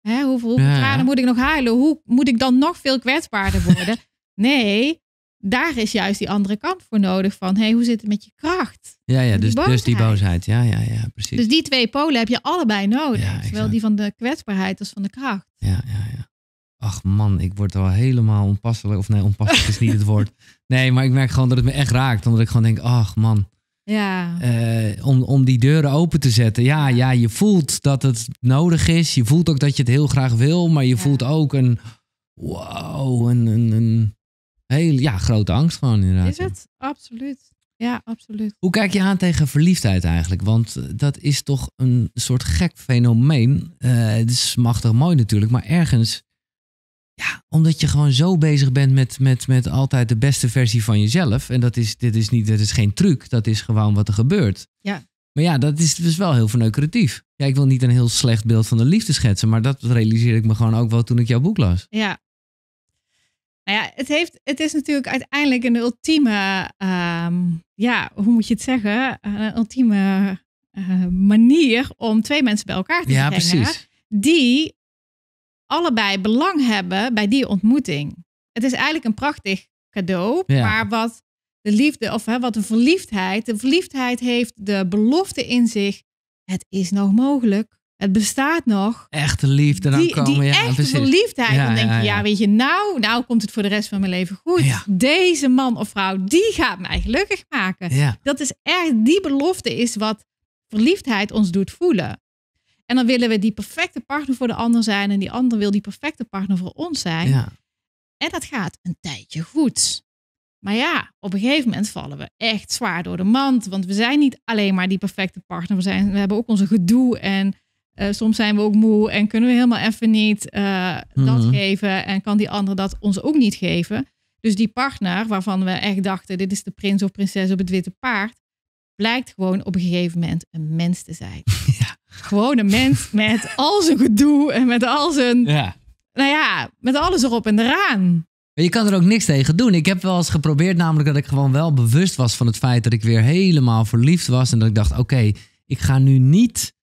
Hè, hoeveel, hoeveel tranen moet ik nog huilen? Hoe moet ik dan nog veel kwetsbaarder worden? (laughs) nee, daar is juist die andere kant voor nodig van, hey, hoe zit het met je kracht? Ja, ja, dus, dus die, dus die boosheid. Ja, ja, ja, precies. Dus die twee polen heb je allebei nodig. zowel die van de kwetsbaarheid als van de kracht. Ja, ja, ja. Ach man, ik word al helemaal onpasselijk. Of nee, onpasselijk is niet het woord. (laughs) Nee, maar ik merk gewoon dat het me echt raakt. Omdat ik gewoon denk, ach man. Ja. Eh, om, om die deuren open te zetten. Ja, ja, je voelt dat het nodig is. Je voelt ook dat je het heel graag wil. Maar je voelt ook een, wow, een Heel, ja, grote angst gewoon inderdaad. Is het? Absoluut. Ja, absoluut. Hoe kijk je aan tegen verliefdheid eigenlijk? Want eh, dat is toch een soort gek fenomeen. Eh, het is machtig mooi natuurlijk, maar ergens... Ja, omdat je gewoon zo bezig bent met, met, met altijd de beste versie van jezelf. En dat is, dit is, niet, dit is geen truc, dat is gewoon wat er gebeurt. Ja. Maar ja, dat is dus wel heel verneukeratief. Ja, ik wil niet een heel slecht beeld van de liefde schetsen, maar dat realiseerde ik me gewoon ook wel toen ik jouw boek las. Ja, nou ja, het, heeft, het is natuurlijk uiteindelijk een ultieme, ehm, ja, hoe moet je het zeggen? Eh, een ultieme eh, manier om twee mensen bij elkaar te brengen. Die allebei belang hebben bij die ontmoeting. Het is eigenlijk een prachtig cadeau, maar wat de liefde, of hè, wat de verliefdheid, de verliefdheid heeft de belofte in zich. Het is nog mogelijk. Het bestaat nog. Echte liefde, dan die, komen die echte verliefdheid. Ja, dan denk je, ja, weet je, nou, nou komt het voor de rest van mijn leven goed. Deze man of vrouw, die gaat mij gelukkig maken. Dat is echt, die belofte is wat verliefdheid ons doet voelen. En dan willen we die perfecte partner voor de ander zijn. En die ander wil die perfecte partner voor ons zijn. En dat gaat een tijdje goed. Maar ja, op een gegeven moment vallen we echt zwaar door de mand. Want we zijn niet alleen maar die perfecte partner. We, zijn, we hebben ook onze gedoe en eh, soms zijn we ook moe en kunnen we helemaal even niet eh, dat mhm. geven. En kan die ander dat ons ook niet geven. Dus die partner, waarvan we echt dachten, dit is de prins of prinses op het witte paard, blijkt gewoon op een gegeven moment een mens te zijn. (laughs) Ja. Gewoon een mens met al zijn gedoe en met al zijn. Ja. Nou ja, met alles erop en eraan. Je kan er ook niks tegen doen. Ik heb wel eens geprobeerd, namelijk dat ik gewoon wel bewust was van het feit dat ik weer helemaal verliefd was. En dat ik dacht: oké, ik ga nu niet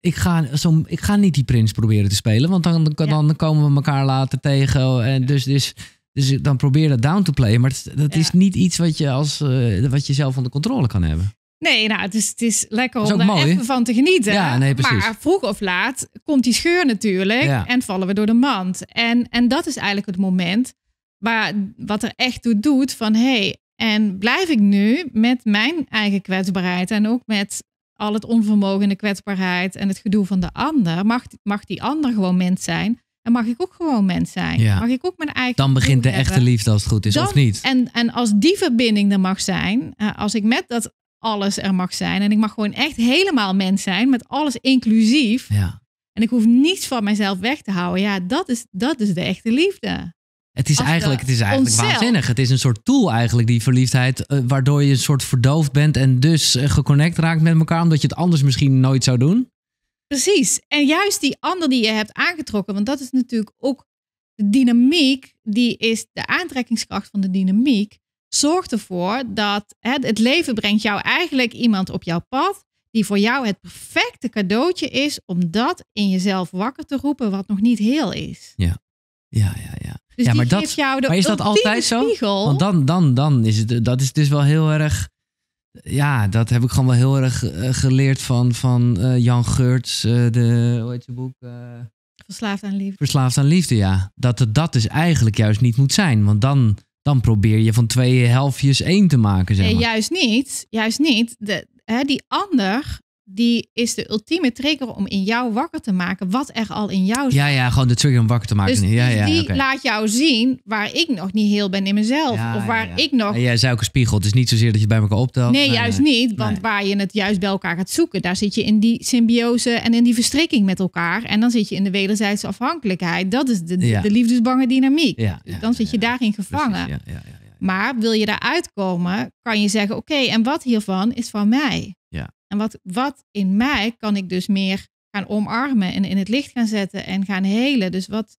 ik ga, zo, ik ga niet die prins proberen te spelen. Want dan, dan, komen we elkaar later tegen. En dus, dus, dus dan probeer dat down to play Maar dat is niet iets wat je, als, eh, wat je zelf onder controle kan hebben. Nee, nou, het is, het is lekker om daar even van te genieten. Ja, nee, maar vroeg of laat komt die scheur natuurlijk en vallen we door de mand. En, en dat is eigenlijk het moment waar wat er echt toe doet van hé, hey, en blijf ik nu met mijn eigen kwetsbaarheid en ook met al het onvermogen en de kwetsbaarheid en het gedoe van de ander, mag, mag die ander gewoon mens zijn. En mag ik ook gewoon mens zijn? Ja. Mag ik ook mijn eigen. Dan begint de echte liefde als het goed is, of niet? En, en als die verbinding er mag zijn, eh, als ik met dat alles er mag zijn en ik mag gewoon echt helemaal mens zijn, met alles inclusief. Ja. En ik hoef niets van mijzelf weg te houden. Ja, dat is, dat is de echte liefde. Het is, eigenlijk, het is eigenlijk waanzinnig. Het is een soort tool eigenlijk, die verliefdheid. Eh, waardoor je een soort verdoofd bent en dus eh, geconnect raakt met elkaar. Omdat je het anders misschien nooit zou doen. Precies. En juist die ander die je hebt aangetrokken. Want dat is natuurlijk ook de dynamiek. Die is de aantrekkingskracht van de dynamiek. Zorgt ervoor dat het, het leven brengt jou eigenlijk iemand op jouw pad. Die voor jou het perfecte cadeautje is. Om dat in jezelf wakker te roepen wat nog niet heel is. Ja, ja, ja. ja ja, maar dat, de maar is dat altijd zo? Spiegel. Want dan, dan, dan is het, dat is dus wel heel erg. Ja, dat heb ik gewoon wel heel erg eh, geleerd van, van eh, Jan Geurts, eh, de, hoe heet je boek? Verslaafd aan liefde. Verslaafd aan liefde, ja. Dat het dat dus eigenlijk juist niet moet zijn. Want dan, dan probeer je van twee helftjes één te maken, zeg maar. Nee, juist niet. Juist niet. De, hè, die ander die is de ultieme trigger om in jou wakker te maken wat er al in jou zit. Ja, ja, gewoon de trigger om wakker te maken. Dus ja, ja, die laat jou zien waar ik nog niet heel ben in mezelf. of waar ik nog... En jij zei ook een spiegel, is niet zozeer dat je bij elkaar optelt. Nee, juist niet. Want waar je het juist bij elkaar gaat zoeken, daar zit je in die symbiose en in die verstrikking met elkaar. En dan zit je in de wederzijdse afhankelijkheid. Dat is de, de liefdesbange dynamiek. dan zit je daarin gevangen. maar wil je daaruit komen, kan je zeggen, oké, en wat hiervan is van mij? En wat, wat in mij kan ik dus meer gaan omarmen en in het licht gaan zetten en gaan helen. Dus wat,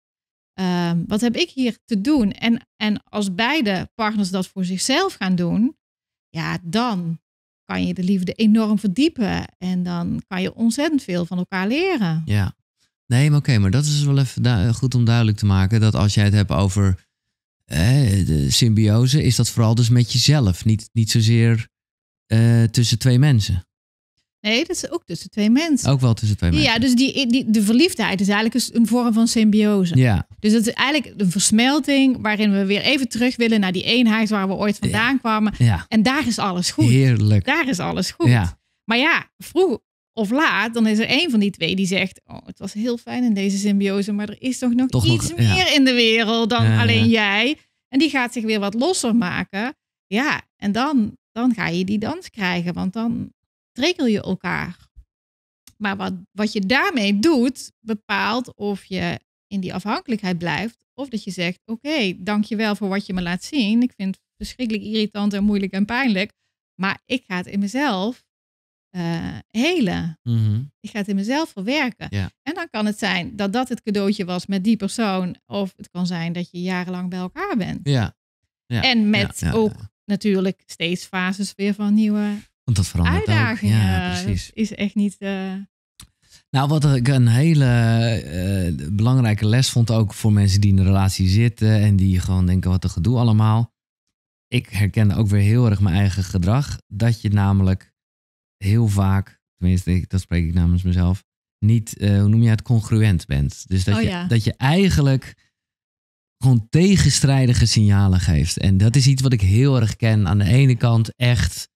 ehm, wat heb ik hier te doen? En, en als beide partners dat voor zichzelf gaan doen, ja, dan kan je de liefde enorm verdiepen. En dan kan je ontzettend veel van elkaar leren. Ja, nee, maar oké, maar dat is wel even goed om duidelijk te maken. Dat als jij het hebt over de symbiose, is dat vooral dus met jezelf. Niet, niet zozeer eh, tussen twee mensen. Nee, dat is ook tussen twee mensen. Ook wel tussen twee mensen. Ja, dus die, die, de verliefdheid is eigenlijk een vorm van symbiose. Ja. Dus het is eigenlijk een versmelting waarin we weer even terug willen naar die eenheid waar we ooit vandaan kwamen. Ja. En daar is alles goed. Heerlijk. Daar is alles goed. Ja. Maar ja, vroeg of laat, dan is er één van die twee die zegt: Oh, het was heel fijn in deze symbiose, maar er is toch nog iets meer in de wereld dan alleen jij. En die gaat zich weer wat losser maken. Ja, en dan, dan ga je die dans krijgen, want dan Trekel je elkaar. Maar wat, wat je daarmee doet, bepaalt of je in die afhankelijkheid blijft. Of dat je zegt, oké, okay, dankjewel voor wat je me laat zien. Ik vind het verschrikkelijk irritant en moeilijk en pijnlijk. Maar ik ga het in mezelf eh, helen. Mhm. Ik ga het in mezelf verwerken. En dan kan het zijn dat dat het cadeautje was met die persoon. Of het kan zijn dat je jarenlang bij elkaar bent. Ja. ja. En met ook natuurlijk steeds fases weer van nieuwe want dat verandert Uitdagingen. Ja, precies. is echt niet... Eh, nou, wat ik een hele eh, belangrijke les vond ook voor mensen die in een relatie zitten en die gewoon denken wat een gedoe allemaal. Ik herkende ook weer heel erg mijn eigen gedrag. Dat je namelijk heel vaak, tenminste dat spreek ik namens mezelf, niet, eh, hoe noem je het, congruent bent. Dus dat, oh je, dat je eigenlijk gewoon tegenstrijdige signalen geeft. En dat is iets wat ik heel erg ken. Aan de ene kant echt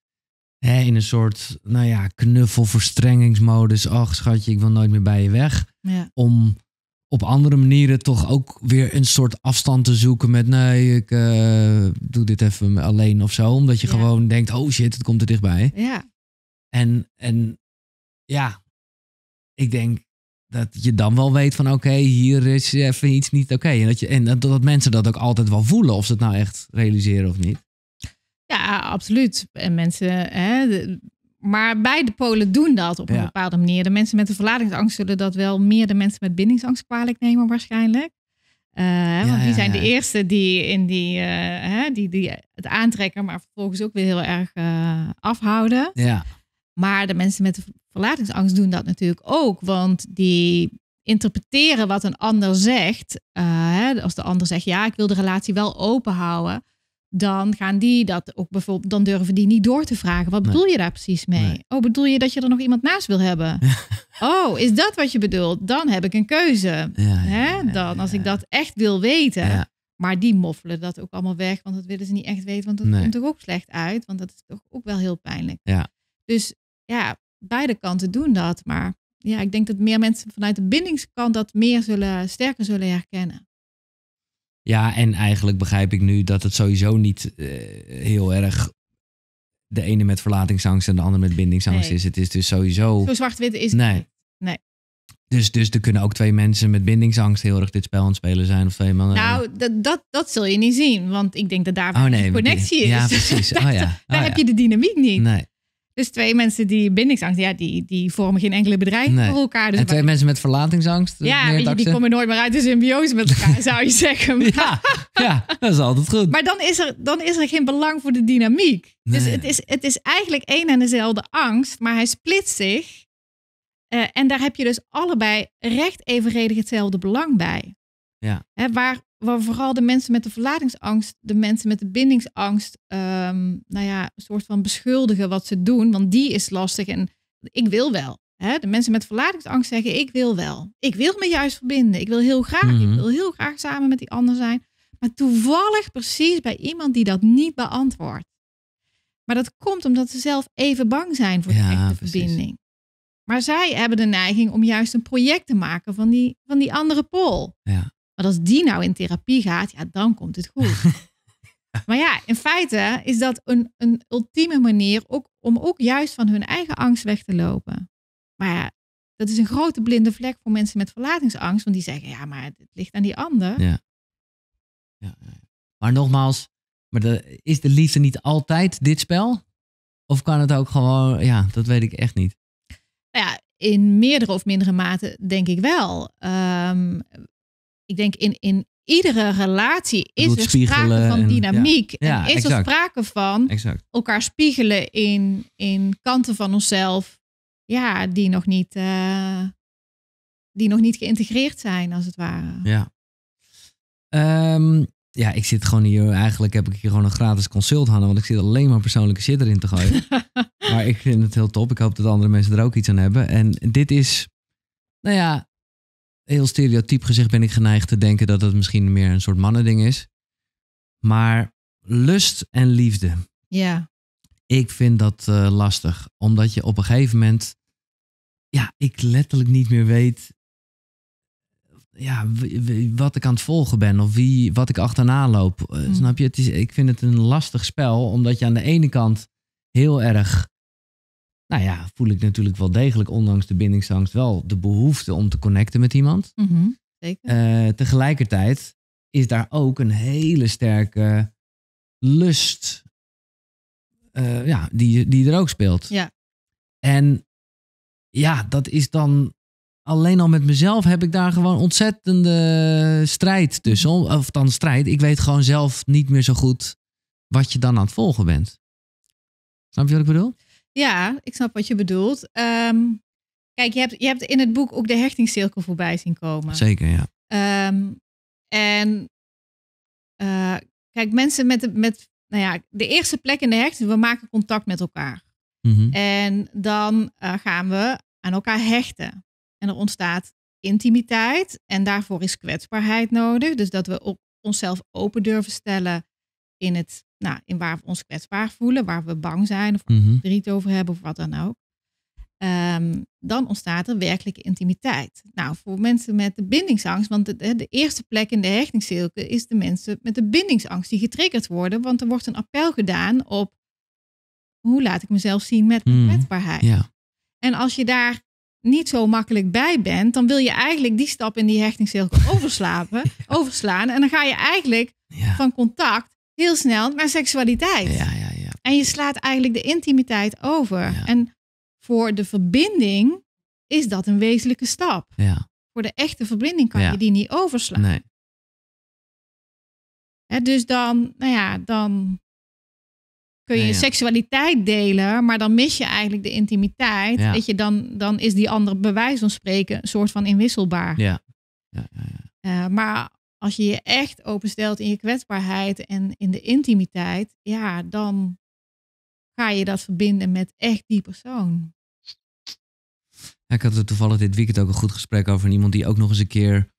in een soort, nou ja, knuffelverstrengingsmodus. Ach, schatje, ik wil nooit meer bij je weg. Ja. Om op andere manieren toch ook weer een soort afstand te zoeken met nee, ik eh, doe dit even alleen of zo. Omdat je gewoon denkt, oh shit, het komt er dichtbij. Ja. En, en ja, ik denk dat je dan wel weet van oké, hier is even iets niet oké. En, dat, je, en dat mensen dat ook altijd wel voelen, of ze het nou echt realiseren of niet. Ja, absoluut. En mensen, hè, de, maar beide polen doen dat op een bepaalde manier. De mensen met de verlatingsangst zullen dat wel meer de mensen met bindingsangst kwalijk nemen waarschijnlijk. Eh, want die zijn de eerste die, in die, eh, hè, die, die het aantrekken, maar vervolgens ook weer heel erg eh, afhouden. Ja. Maar de mensen met de verlatingsangst doen dat natuurlijk ook. Want die interpreteren wat een ander zegt. Hè, als de ander zegt, ja, ik wil de relatie wel openhouden dan gaan die dat ook bijvoorbeeld, dan durven die niet door te vragen. Wat bedoel je daar precies mee? Oh, bedoel je dat je er nog iemand naast wil hebben? oh, is dat wat je bedoelt? Dan heb ik een keuze. Dan, als ik dat echt wil weten. Maar die moffelen dat ook allemaal weg, want dat willen ze niet echt weten, want dat komt toch ook slecht uit, want dat is toch ook wel heel pijnlijk. Ja. Dus ja, beide kanten doen dat, maar ja, ik denk dat meer mensen vanuit de bindingskant dat meer zullen, sterker zullen herkennen. Ja, en eigenlijk begrijp ik nu dat het sowieso niet eh, heel erg de ene met verlatingsangst en de andere met bindingsangst is. Het is dus sowieso. Zo zwart-wit is het nee. Nee. Dus, dus er kunnen ook twee mensen met bindingsangst heel erg dit spel aan het spelen zijn. Of twee mannen. Nou, dat, dat, dat zul je niet zien. Want ik denk dat daar oh, nee, een connectie die, is. Ja, (laughs) precies. Oh, ja. daar, oh heb je de dynamiek niet. Nee. Dus twee mensen die bindingsangst, ja, die, die vormen geen enkele bedrijf voor elkaar. Dus twee mensen met verlatingsangst. Ja, die, komen nooit meer uit de symbiose met elkaar, (laughs) zou je zeggen. ja, ja, dat is altijd goed. Maar dan is er, dan is er geen belang voor de dynamiek. Dus het is, het is eigenlijk één en dezelfde angst, maar hij splitst zich. Eh, en daar heb je dus allebei recht evenredig hetzelfde belang bij. Ja. He, waar waar vooral de mensen met de verlatingsangst, de mensen met de bindingsangst, ehm, nou ja, een soort van beschuldigen wat ze doen, want die is lastig en ik wil wel. Hè? De mensen met verlatingsangst zeggen: Ik wil wel. Ik wil me juist verbinden. Ik wil heel graag. Ik mhm. wil heel graag samen met die ander zijn. Maar toevallig precies bij iemand die dat niet beantwoordt. Maar dat komt omdat ze zelf even bang zijn voor de echte verbinding. Maar zij hebben de neiging om juist een project te maken van die, van die andere pol. Ja. Maar als die nou in therapie gaat, ja, dan komt het goed. (laughs) maar ja, in feite is dat een, een ultieme manier ook, om ook juist van hun eigen angst weg te lopen. Maar ja, dat is een grote blinde vlek voor mensen met verlatingsangst. Want die zeggen, ja, maar het ligt aan die ander. Ja. ja, Maar nogmaals, maar is de liefde niet altijd dit spel? Of kan het ook gewoon, ja, dat weet ik echt niet. Nou ja, in meerdere of mindere mate denk ik wel. Um, ik denk in, in iedere relatie is er sprake van dynamiek. En, ja. is er sprake van elkaar spiegelen in, in kanten van onszelf. Ja, die nog niet, eh, die nog niet geïntegreerd zijn, als het ware. Ja. Ehm, ja, ik zit gewoon hier. Eigenlijk heb ik hier gewoon een gratis consult, aan, Want ik zit alleen maar persoonlijke shit erin te gooien. (laughs) maar ik vind het heel top. Ik hoop dat andere mensen er ook iets aan hebben. En dit is, nou ja, heel stereotyp gezegd ben ik geneigd te denken dat het misschien meer een soort mannending is. Maar lust en liefde. Ja. Ik vind dat eh, lastig, omdat je op een gegeven moment, ja, ik letterlijk niet meer weet ja, wat ik aan het volgen ben of wie, wat ik achterna loop. Eh, mm. Snap je? Het is, ik vind het een lastig spel, omdat je aan de ene kant heel erg nou ja, voel ik natuurlijk wel degelijk, ondanks de bindingsangst, wel de behoefte om te connecten met iemand. Mhm, zeker. Eh, tegelijkertijd is daar ook een hele sterke lust eh, ja, die, die er ook speelt. Ja. En ja, dat is dan alleen al met mezelf heb ik daar gewoon ontzettende strijd tussen. Mhm. Of dan strijd. Ik weet gewoon zelf niet meer zo goed wat je dan aan het volgen bent. Snap je wat ik bedoel? Ja, ik snap wat je bedoelt. Ehm, kijk, je hebt, je hebt in het boek ook de hechtingscirkel voorbij zien komen. Zeker, ja. Ehm, en eh, kijk, mensen met, de, met nou ja, de eerste plek in de hechting, we maken contact met elkaar. Mhm. En dan eh, gaan we aan elkaar hechten. En er ontstaat intimiteit en daarvoor is kwetsbaarheid nodig. Dus dat we onszelf open durven stellen in het nou, in waar we ons kwetsbaar voelen, waar we bang zijn of mm -hmm. verdriet over hebben of wat dan ook. Ehm, dan ontstaat er werkelijke intimiteit. Nou, voor mensen met de bindingsangst, want de, de eerste plek in de hechtingscirkel is de mensen met de bindingsangst die getriggerd worden, want er wordt een appel gedaan op hoe laat ik mezelf zien met mijn mhm. kwetsbaarheid. En als je daar niet zo makkelijk bij bent, dan wil je eigenlijk die stap in die hechtingscirkel (laughs) overslapen, overslaan. En dan ga je eigenlijk van contact heel snel naar seksualiteit. Ja, ja, ja. En je slaat eigenlijk de intimiteit over. En voor de verbinding is dat een wezenlijke stap. Ja. Voor de echte verbinding kan je die niet overslaan. Nee. Hè, dus dan, nou ja, dan kun je seksualiteit delen, maar dan mis je eigenlijk de intimiteit. Ja. je, dan, dan is die andere bewijs van spreken een soort van inwisselbaar. Ja. Eh, maar als je je echt openstelt in je kwetsbaarheid en in de intimiteit, ja, dan ga je dat verbinden met echt die persoon. ik had er toevallig dit weekend ook een goed gesprek over iemand die ook nog eens een keer,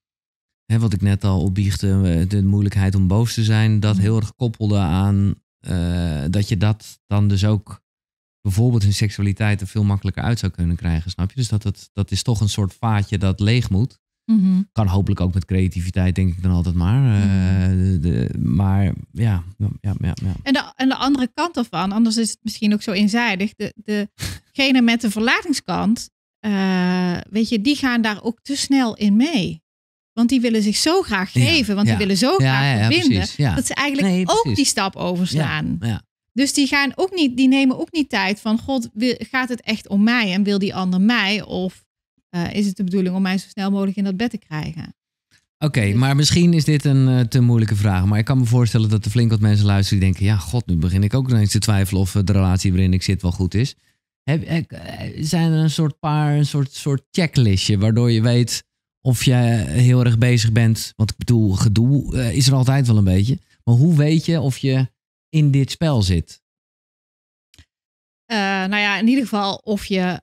hè, wat ik net al opbiechte, eh, de moeilijkheid om boos te zijn, dat mm. heel erg koppelde aan eh, dat je dat dan dus ook bijvoorbeeld in seksualiteit er veel makkelijker uit zou kunnen krijgen, snap je? Dus dat, dat is toch een soort vaatje dat leeg moet. Mhm. Kan hopelijk ook met creativiteit, denk ik dan altijd maar. Eh, mhm. de, maar ja, ja, ja, ja. En, de, en de andere kant ervan, anders is het misschien ook zo eenzijdig. De, degene met de verlatingskant, eh, weet je, die gaan daar ook te snel in mee. Want die willen zich zo graag geven, want die willen zo graag verbinden, dat ze eigenlijk ook die stap overslaan. Dus die gaan ook niet, die nemen ook niet tijd van God, gaat het echt om mij en wil die ander mij? Of eh, is het de bedoeling om mij zo snel mogelijk in dat bed te krijgen. Oké, dus- maar misschien is dit een eh, te moeilijke vraag. Maar ik kan me voorstellen dat er flink wat mensen luisteren die denken: ja, god, nu begin ik ook ineens eens te twijfelen of eh, de relatie waarin ik zit wel goed is. Heb, zijn er een soort paar, een soort, soort checklistje waardoor je weet of je heel erg bezig bent? Want ik bedoel, gedoe is er altijd wel een beetje. Maar hoe weet je of je in dit spel zit? Uh, nou ja, in ieder geval of je,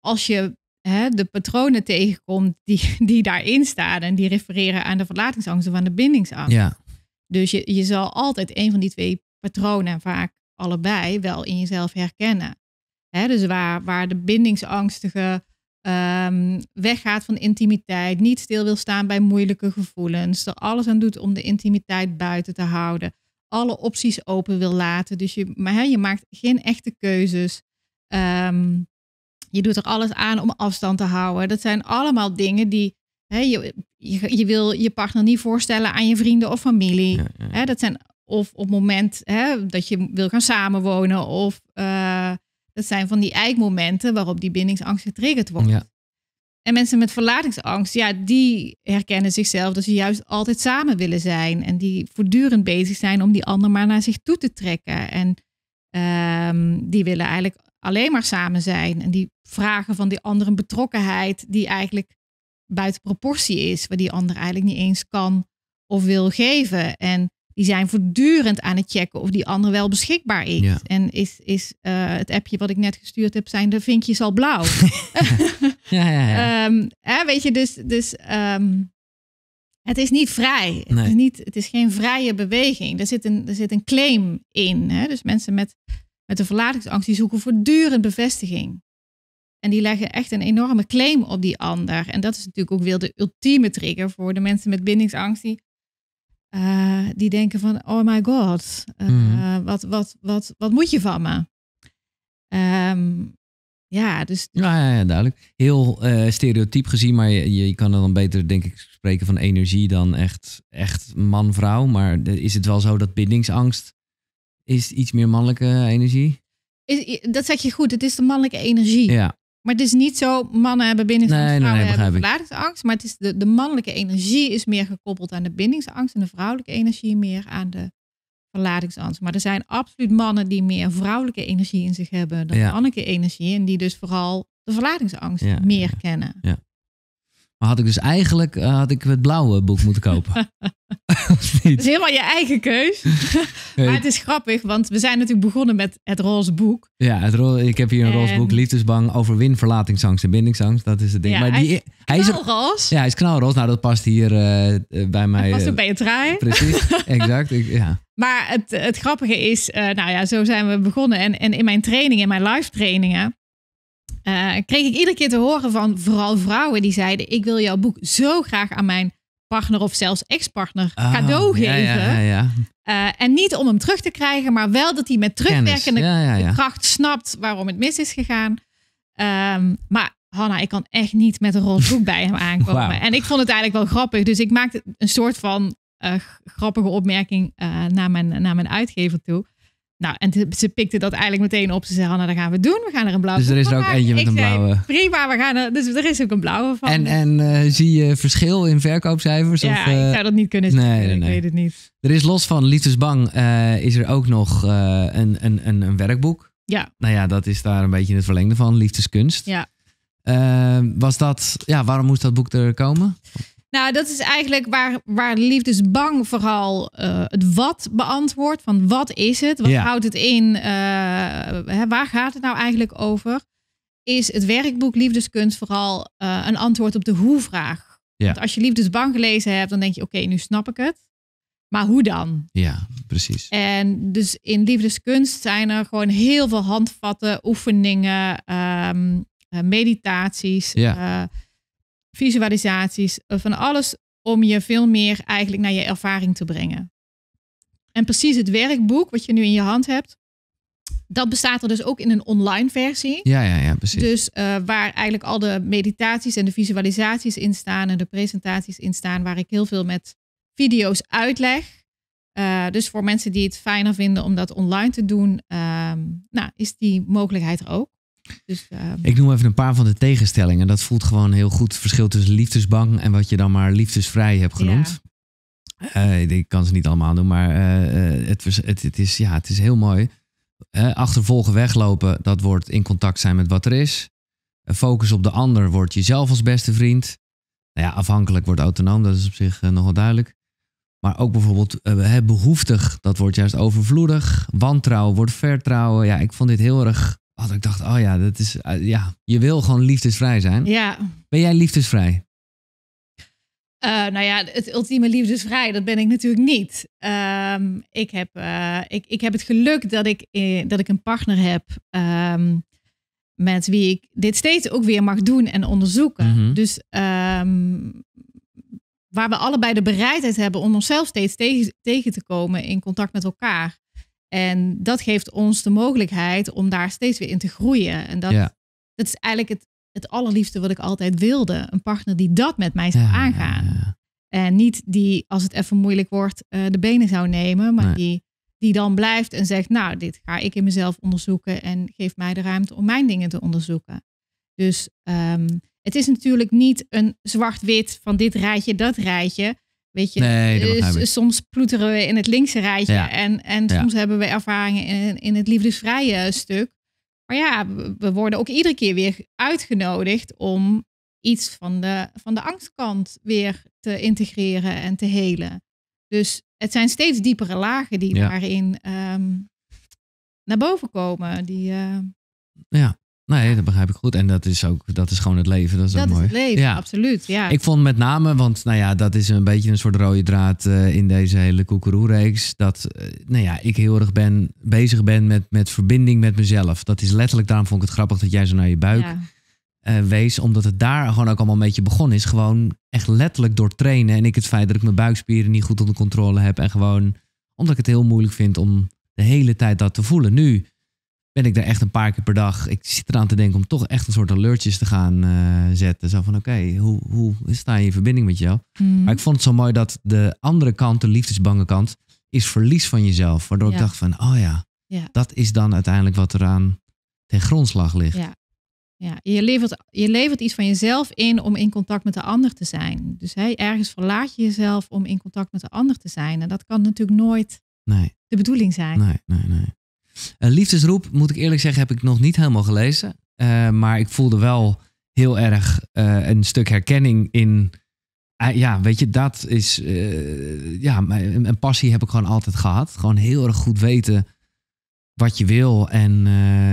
als je hè, de patronen tegenkomt die, (laughs) die daarin staan. En die refereren aan de verlatingsangst of aan de bindingsangst. Ja. Dus je, je zal altijd een van die twee patronen, vaak allebei, wel in jezelf herkennen. Hè, dus waar, waar de bindingsangstige um, ehm, weggaat van intimiteit, niet stil wil staan bij moeilijke gevoelens, er alles aan doet om de intimiteit buiten te houden, alle opties open wil laten. Dus je, maar, hè, je maakt geen echte keuzes. Ehm, je doet er alles aan om afstand te houden. Dat zijn allemaal dingen die hè, je, je, wil je partner niet voorstellen aan je vrienden of familie. Hè, dat zijn of op het moment hè, dat je wil gaan samenwonen. Of uh, dat zijn van die eikmomenten waarop die bindingsangst getriggerd wordt. Ja. En mensen met verlatingsangst, ja, die herkennen zichzelf dat ze juist altijd samen willen zijn. En die voortdurend bezig zijn om die ander maar naar zich toe te trekken. En ehm, die willen eigenlijk alleen maar samen zijn. En die vragen van die andere betrokkenheid die eigenlijk buiten proportie is, waar die ander eigenlijk niet eens kan of wil geven. En die zijn voortdurend aan het checken of die ander wel beschikbaar is. En is, is eh, het appje wat ik net gestuurd heb, zijn de vinkjes al blauw. (laughs) ja, ja, ja. Ehm, hè, weet je, dus, dus ehm, het is niet vrij. Het, is niet, het is geen vrije beweging. Er zit een, er zit een claim in. Hè? Dus mensen met met de verlatingsangst, die zoeken voortdurend bevestiging. En die leggen echt een enorme claim op die ander. En dat is natuurlijk ook wel de ultieme trigger voor de mensen met bindingsangst. Eh, die, denken van, oh my god, eh, mhm. wat, wat, wat, wat moet je van me? Um, ja, dus... Ja, ja, duidelijk. Heel eh, stereotyp gezien, maar je, je, kan er dan beter, denk ik, spreken van energie dan echt, echt man-vrouw. Maar is het wel zo dat bindingsangst is iets meer mannelijke energie. Is, dat zeg je goed, het is de mannelijke energie. Ja. Maar het is niet zo, mannen hebben binnen nee, vrouwen nee, verlatingsangst. Maar het is de, de mannelijke energie is meer gekoppeld aan de bindingsangst en de vrouwelijke energie meer aan de verlatingsangst. Maar er zijn absoluut mannen die meer vrouwelijke energie in zich hebben dan ja. mannelijke energie. En die dus vooral de verlatingsangst meer ja, kennen. Ja. Maar had ik dus eigenlijk eh, had ik het blauwe boek moeten kopen. (laughs) Het is helemaal je eigen keus. (laughs) maar het is grappig, want we zijn natuurlijk begonnen met het roze boek. Ja, het roze ik heb hier een roze boek, Liefdesbang, over win, verlatingsangst en bindingsangst. Dat is het ding. Ja, maar hij, die, is hij is Ja, hij is knalroze. Nou, dat past hier eh, eh, bij mij. Dat past ook bij je trui. Precies, (laughs) exact. ja. Maar het, het grappige is, nou ja, zo zijn we begonnen. En, en in mijn trainingen, in mijn live trainingen eh, kreeg ik iedere keer te horen van vooral vrouwen die zeiden: Ik wil jouw boek zo graag aan mijn partner of zelfs ex-partner ah, cadeau geven. Ja, ja, eh, en niet om hem terug te krijgen, maar wel dat hij met terugwerkende kracht snapt waarom het mis is gegaan. Ehm, maar Hanna, ik kan echt niet met een roze boek bij hem (laughs) aankomen. En ik vond het eigenlijk wel grappig. Dus ik maakte een soort van eh, grappige opmerking naar, mijn, naar mijn uitgever toe. Nou, en ze pikte dat eigenlijk meteen op. Ze zei, Hanna, dat gaan we doen. We gaan er een blauwe Dus er is er ook eentje met een blauwe. prima, we gaan er... Dus er is ook een blauwe van. En, en eh, zie je verschil in verkoopcijfers? Ja, ik eh, zou dat niet kunnen zeggen. Nee, nee, nee. Ik weet het niet. Er is los van Liefdesbang eh, is er ook nog een, een, een, een, werkboek. Ja. Nou ja, dat is daar een beetje het verlengde van. Liefdeskunst. Ja. was dat... Ja, waarom moest dat boek er komen? Nou, dat is eigenlijk waar, waar liefdesbang vooral eh, het wat beantwoordt. Van wat is het? Wat houdt het in? Eh, waar gaat het nou eigenlijk over? Is het werkboek Liefdeskunst vooral eh, een antwoord op de hoe-vraag? Want als je liefdesbang gelezen hebt, dan denk je: oké, nu snap ik het. Maar hoe dan? Ja, precies. En dus in liefdeskunst zijn er gewoon heel veel handvatten, oefeningen, ehm, meditaties. Ja visualisaties, eh, van alles om je veel meer eigenlijk naar je ervaring te brengen. En precies het werkboek wat je nu in je hand hebt, dat bestaat er dus ook in een online versie. Ja, ja, ja, precies. Dus eh, waar eigenlijk al de meditaties en de visualisaties in staan en de presentaties in staan, waar ik heel veel met video's uitleg. Eh, dus voor mensen die het fijner vinden om dat online te doen, ehm, nou, is die mogelijkheid er ook. Dus, ehm, Ik noem even een paar van de tegenstellingen. Dat voelt gewoon heel goed. Het verschil tussen liefdesbang en wat je dan maar liefdesvrij hebt genoemd. Ja. Eh, ik kan ze niet allemaal doen, maar eh, eh, het, het, het, is, ja, het is heel mooi. achtervolgen, weglopen, dat wordt in contact zijn met wat er is. Focus op de ander wordt jezelf als beste vriend. Nou ja, afhankelijk wordt autonoom, dat is op zich nogal duidelijk. Maar ook bijvoorbeeld behoeftig, dat wordt juist overvloedig. Wantrouwen wordt vertrouwen. Ja, ik vond dit heel erg had ik dacht, oh ja, dat is, eh, ja, je wil gewoon liefdesvrij zijn. Ja. Ben jij liefdesvrij? Eh, nou ja, het ultieme liefdesvrij, dat ben ik natuurlijk niet. Ehm, ik, heb, eh, ik, ik heb het geluk dat ik, dat ik een partner heb ehm, met wie ik dit steeds ook weer mag doen en onderzoeken. Mhm. Dus ehm, waar we allebei de bereidheid hebben om onszelf steeds tegen, tegen te komen in contact met elkaar. En dat geeft ons de mogelijkheid om daar steeds weer in te groeien. En dat, dat is eigenlijk het, het allerliefste wat ik altijd wilde. Een partner die dat met mij zou aangaan. Ja, en niet die, als het even moeilijk wordt, eh, de benen zou nemen. Maar die, die dan blijft en zegt, nou, dit ga ik in mezelf onderzoeken. En geef mij de ruimte om mijn dingen te onderzoeken. Dus ehm, het is natuurlijk niet een zwart-wit van dit rijtje, dat rijtje. Weet je, eh, soms ploeteren we in het linkse rijtje. En, en soms hebben we ervaringen in, in het liefdesvrije stuk. Maar ja, we worden ook iedere keer weer uitgenodigd om iets van de, van de angstkant weer te integreren en te helen. Dus het zijn steeds diepere lagen die daarin ehm, naar boven komen. Die, eh, Ja, Nee, dat begrijp ik goed. En dat is ook, dat is gewoon het leven. Dat is, dat ook is mooi. het leven, ja. absoluut. Ja. Ik vond met name, want nou ja, dat is een beetje een soort rode draad eh, in deze hele koekeroe Dat eh, nou ja, ik heel erg ben, bezig ben met, met verbinding met mezelf. Dat is letterlijk, daarom vond ik het grappig dat jij zo naar je buik eh, wees. Omdat het daar gewoon ook allemaal een beetje begonnen is. Gewoon echt letterlijk door trainen. En ik het feit dat ik mijn buikspieren niet goed onder controle heb. En gewoon omdat ik het heel moeilijk vind om de hele tijd dat te voelen. Nu ben ik daar echt een paar keer per dag. Ik zit eraan te denken om toch echt een soort alertjes te gaan eh, zetten. Zo van oké, hoe, hoe sta je in verbinding met jou? Mhm. Maar ik vond het zo mooi dat de andere kant, de liefdesbange kant, is verlies van jezelf. Waardoor ik dacht van oh ja, dat is dan uiteindelijk wat eraan ten grondslag ligt. Ja. Ja, je levert, je levert iets van jezelf in om in contact met de ander te zijn. Dus hey, ergens verlaat je jezelf om in contact met de ander te zijn. En dat kan natuurlijk nooit nee. de bedoeling zijn. Nee, nee, nee. Een eh, liefdesroep, moet ik eerlijk zeggen, heb ik nog niet helemaal gelezen. Eh, maar ik voelde wel heel erg eh, een stuk herkenning in. ja, weet je, dat is. ja, een, passie heb ik gewoon altijd gehad. Gewoon heel erg goed weten wat je wil en,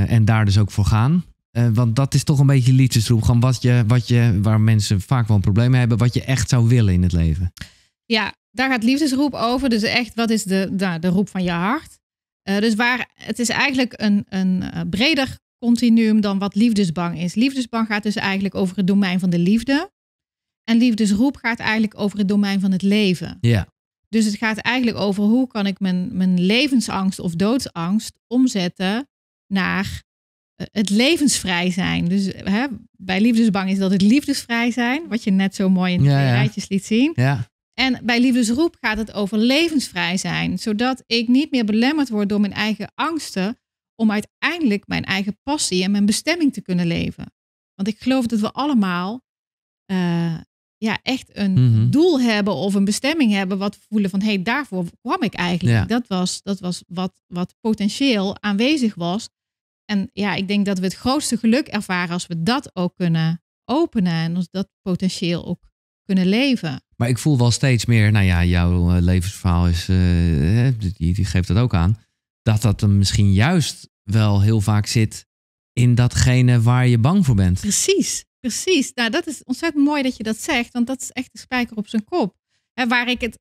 en daar dus ook voor gaan. want dat is toch een beetje liefdesroep. Gewoon wat je, wat je, waar mensen vaak wel een probleem mee hebben, wat je echt zou willen in het leven. Ja, daar gaat liefdesroep over. Dus echt, wat is de, nou, de roep van je hart? Eh, dus waar, het is eigenlijk een, een eh, breder continuum dan wat liefdesbang is. Liefdesbang gaat dus eigenlijk over het domein van de liefde. En liefdesroep gaat eigenlijk over het domein van het leven. Ja. Dus het gaat eigenlijk over hoe kan ik mijn, mijn levensangst of doodsangst omzetten naar eh, het levensvrij zijn. Dus hè, bij liefdesbang is dat het liefdesvrij zijn, wat je net zo mooi in de ja, ja. rijtjes liet zien. Ja. En bij liefdesroep gaat het over levensvrij zijn, zodat ik niet meer belemmerd word door mijn eigen angsten om uiteindelijk mijn eigen passie en mijn bestemming te kunnen leven. Want ik geloof dat we allemaal eh, ja, echt een mhm. doel hebben of een bestemming hebben, wat voelen van hé, hey, daarvoor kwam ik eigenlijk. Dat was, dat was wat, wat potentieel aanwezig was. En ja, ik denk dat we het grootste geluk ervaren als we dat ook kunnen openen en ons dat potentieel ook leven. Maar ik voel wel steeds meer, nou ja, jouw eh, levensverhaal is, uh, die, die geeft dat ook aan, dat dat misschien juist wel heel vaak zit in datgene waar je bang voor bent. Precies, precies. Nou, dat is ontzettend mooi dat je dat zegt, want dat is echt de spijker op zijn kop. En waar ik het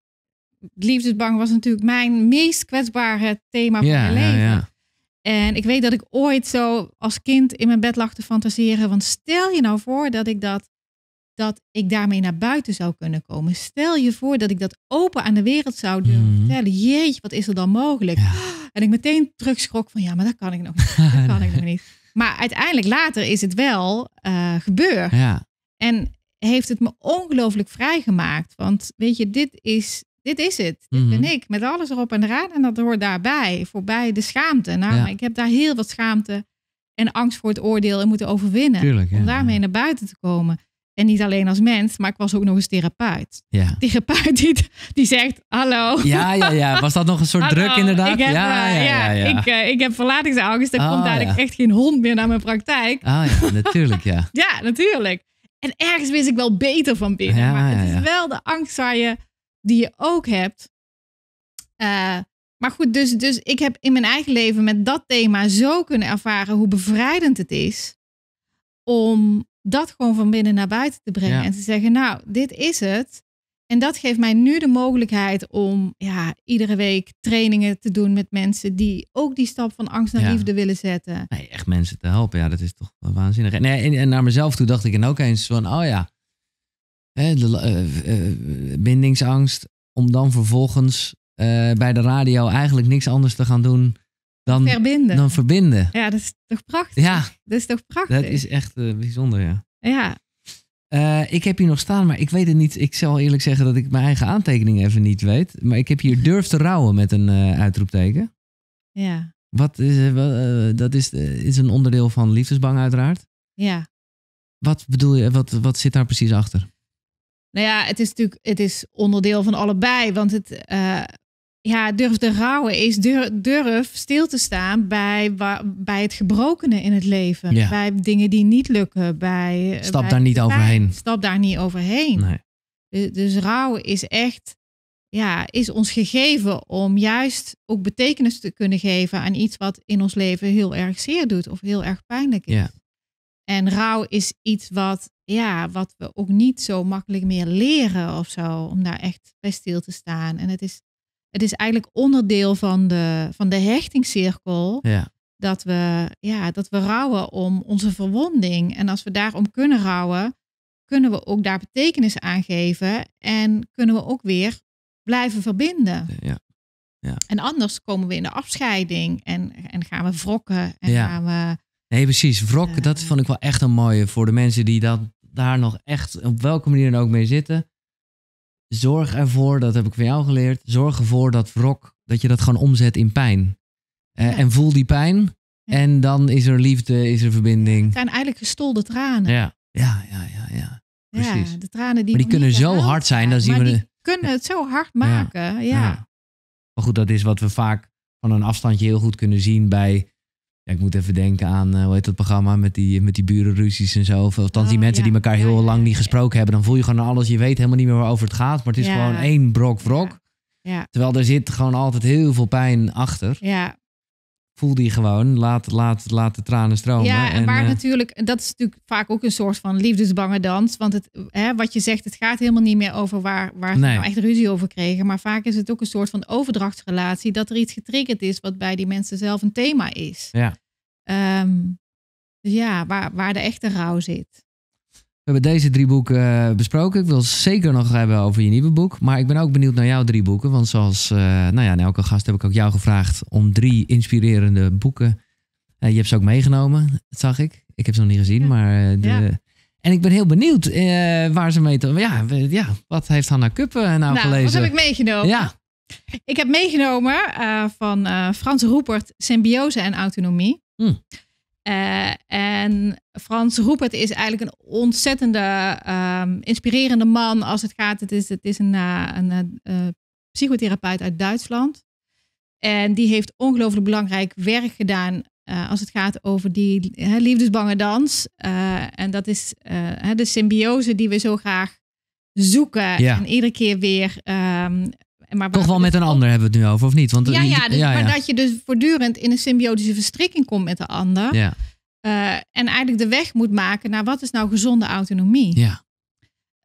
liefdesbang was natuurlijk mijn meest kwetsbare thema van mijn leven. Ja, ja. En ik weet dat ik ooit zo als kind in mijn bed lag te fantaseren. Want stel je nou voor dat ik dat dat ik daarmee naar buiten zou kunnen komen. Stel je voor dat ik dat open aan de wereld zou doen mhm. vertellen. Jeetje, wat is er dan mogelijk? (gasps) En ik meteen terugschrok van ja, maar dat kan ik nog niet. (laughs) Dat kan ik nog niet. Maar uiteindelijk later is het wel eh, gebeurd. Ja. En heeft het me ongelooflijk vrijgemaakt. Want weet je, dit is, dit is het. Dit ben mhm. ik. Met alles erop en eraan. En dat hoort daarbij. Voorbij de schaamte. Nou, ja. ik heb daar heel wat schaamte en angst voor het oordeel en moeten overwinnen. Om daarmee naar buiten te komen. En niet alleen als mens, maar ik was ook nog eens therapeut. Ja. Therapeut die, die zegt, hallo. Ja, ja, ja. Was dat nog een soort druk inderdaad? Ik heb, ja, eh, ja, ja, Ik, uh, ik heb verlatingsangst. Er oh, komt eigenlijk echt geen hond meer naar mijn praktijk. Ah ja, natuurlijk ja. (laughs) ja, natuurlijk. En ergens wist ik wel beter van binnen. maar het is wel de angst waar je, die je ook hebt. Eh, maar goed, dus, dus ik heb in mijn eigen leven met dat thema zo kunnen ervaren hoe bevrijdend het is om dat gewoon van binnen naar buiten te brengen. En te zeggen, nou, dit is het. En dat geeft mij nu de mogelijkheid om ja, iedere week trainingen te doen met mensen die ook die stap van angst naar liefde willen zetten. Nee, echt mensen te helpen, ja, dat is toch waanzinnig. En, en, naar mezelf toe dacht ik en ook eens van, oh ja, hè, eh, eh, bindingsangst, om dan vervolgens eh, bij de radio eigenlijk niks anders te gaan doen dan verbinden. Dan verbinden. Ja, dat is toch prachtig? Ja. Dat is toch prachtig? Dat is echt eh, bijzonder, ja. Ja. Eh, ik heb hier nog staan, maar ik weet het niet. Ik zal eerlijk zeggen dat ik mijn eigen aantekeningen even niet weet. Maar ik heb hier durf te rouwen met een eh, uitroepteken. Ja. Wat is, dat is, is een onderdeel van liefdesbang uiteraard. Ja. Wat bedoel je, wat, wat zit daar precies achter? Nou ja, het is natuurlijk het is onderdeel van allebei. Want het, ja, durf te rouwen is durf, durf, stil te staan bij, bij het gebrokene in het leven. Bij dingen die niet lukken. Bij, eh, stap daar niet overheen. Stap daar niet overheen. Nee. Dus, dus rouwen is echt, ja, is ons gegeven om juist ook betekenis te kunnen geven aan iets wat in ons leven heel erg zeer doet of heel erg pijnlijk is. Ja. En rouw is iets wat, ja, wat we ook niet zo makkelijk meer leren of zo. Om daar echt bij stil te staan. En het is het is eigenlijk onderdeel van de, van de hechtingscirkel. Ja. Dat we, ja, dat we rouwen om onze verwonding. En als we daarom kunnen rouwen, kunnen we ook daar betekenis aan geven. En kunnen we ook weer blijven verbinden. Ja. Ja. En anders komen we in de afscheiding en, en gaan we wrokken. En gaan we, nee, precies. Wrokken, dat eh, vond ik wel echt een mooie voor de mensen die dat, daar nog echt op welke manier dan ook mee zitten zorg ervoor, dat heb ik van jou geleerd, zorg ervoor dat wrok, dat je dat gewoon omzet in pijn. Eh, en voel die pijn. En dan is er liefde, is er verbinding. Het zijn eigenlijk gestolde tranen. Ja, ja, ja, ja. ja. Precies. de tranen die, maar die kunnen zo hard zijn. Dat zien we die kunnen het zo hard maken, ja. Maar goed, dat is wat we vaak van een afstandje heel goed kunnen zien bij ja, ik moet even denken aan, uh, hoe heet dat programma, met die, met die burenruzies en zo. Of, althans, die oh, mensen die elkaar heel lang niet gesproken hebben. Dan voel je gewoon alles, je weet helemaal niet meer waarover het gaat. Maar het is gewoon één brok Ja. Terwijl er zit gewoon altijd heel veel pijn achter. Ja, voel die gewoon. Laat, laat, laat de tranen stromen. Ja, en, waar eh, natuurlijk, dat is natuurlijk vaak ook een soort van liefdesbange dans. Want het, hè, wat je zegt, het gaat helemaal niet meer over waar, waar nou echt ruzie over kregen. Maar vaak is het ook een soort van overdrachtsrelatie. Dat er iets getriggerd is wat bij die mensen zelf een thema is. Ja. Ehm, dus ja, waar, waar de echte rouw zit. We hebben deze drie boeken eh, besproken. Ik wil het zeker nog hebben over je nieuwe boek. Maar ik ben ook benieuwd naar jouw drie boeken. Want zoals eh, nou ja, elke gast heb ik ook jou gevraagd om drie inspirerende boeken. Eh, je hebt ze ook meegenomen, zag ik. Ik heb ze nog niet gezien, maar... de... ja. En ik ben heel benieuwd waar ze mee... Te... Ja, ja, wat heeft Hanna Kuppen nou, nou gelezen? Wat heb ik meegenomen? Ja. Ik heb meegenomen van Frans Roepert, Symbiose en Autonomie. Hmm. Eh, en Frans Roepert is eigenlijk een ontzettende ehm, inspirerende man als het gaat. Het is, het is een, eh, een eh, psychotherapeut uit Duitsland. En die heeft ongelooflijk belangrijk werk gedaan als het gaat over die he, liefdesbange dans. en dat is de symbiose die we zo graag zoeken. En iedere keer weer ehm, maar Toch wel met een dus ander hebben we het nu over, of niet? Want, eh, ja, ja, ja, dus ja. maar dat je dus voortdurend in een symbiotische verstrikking komt met de ander. Ja. Uh, en eigenlijk de weg moet maken naar wat is nou gezonde autonomie. Ja.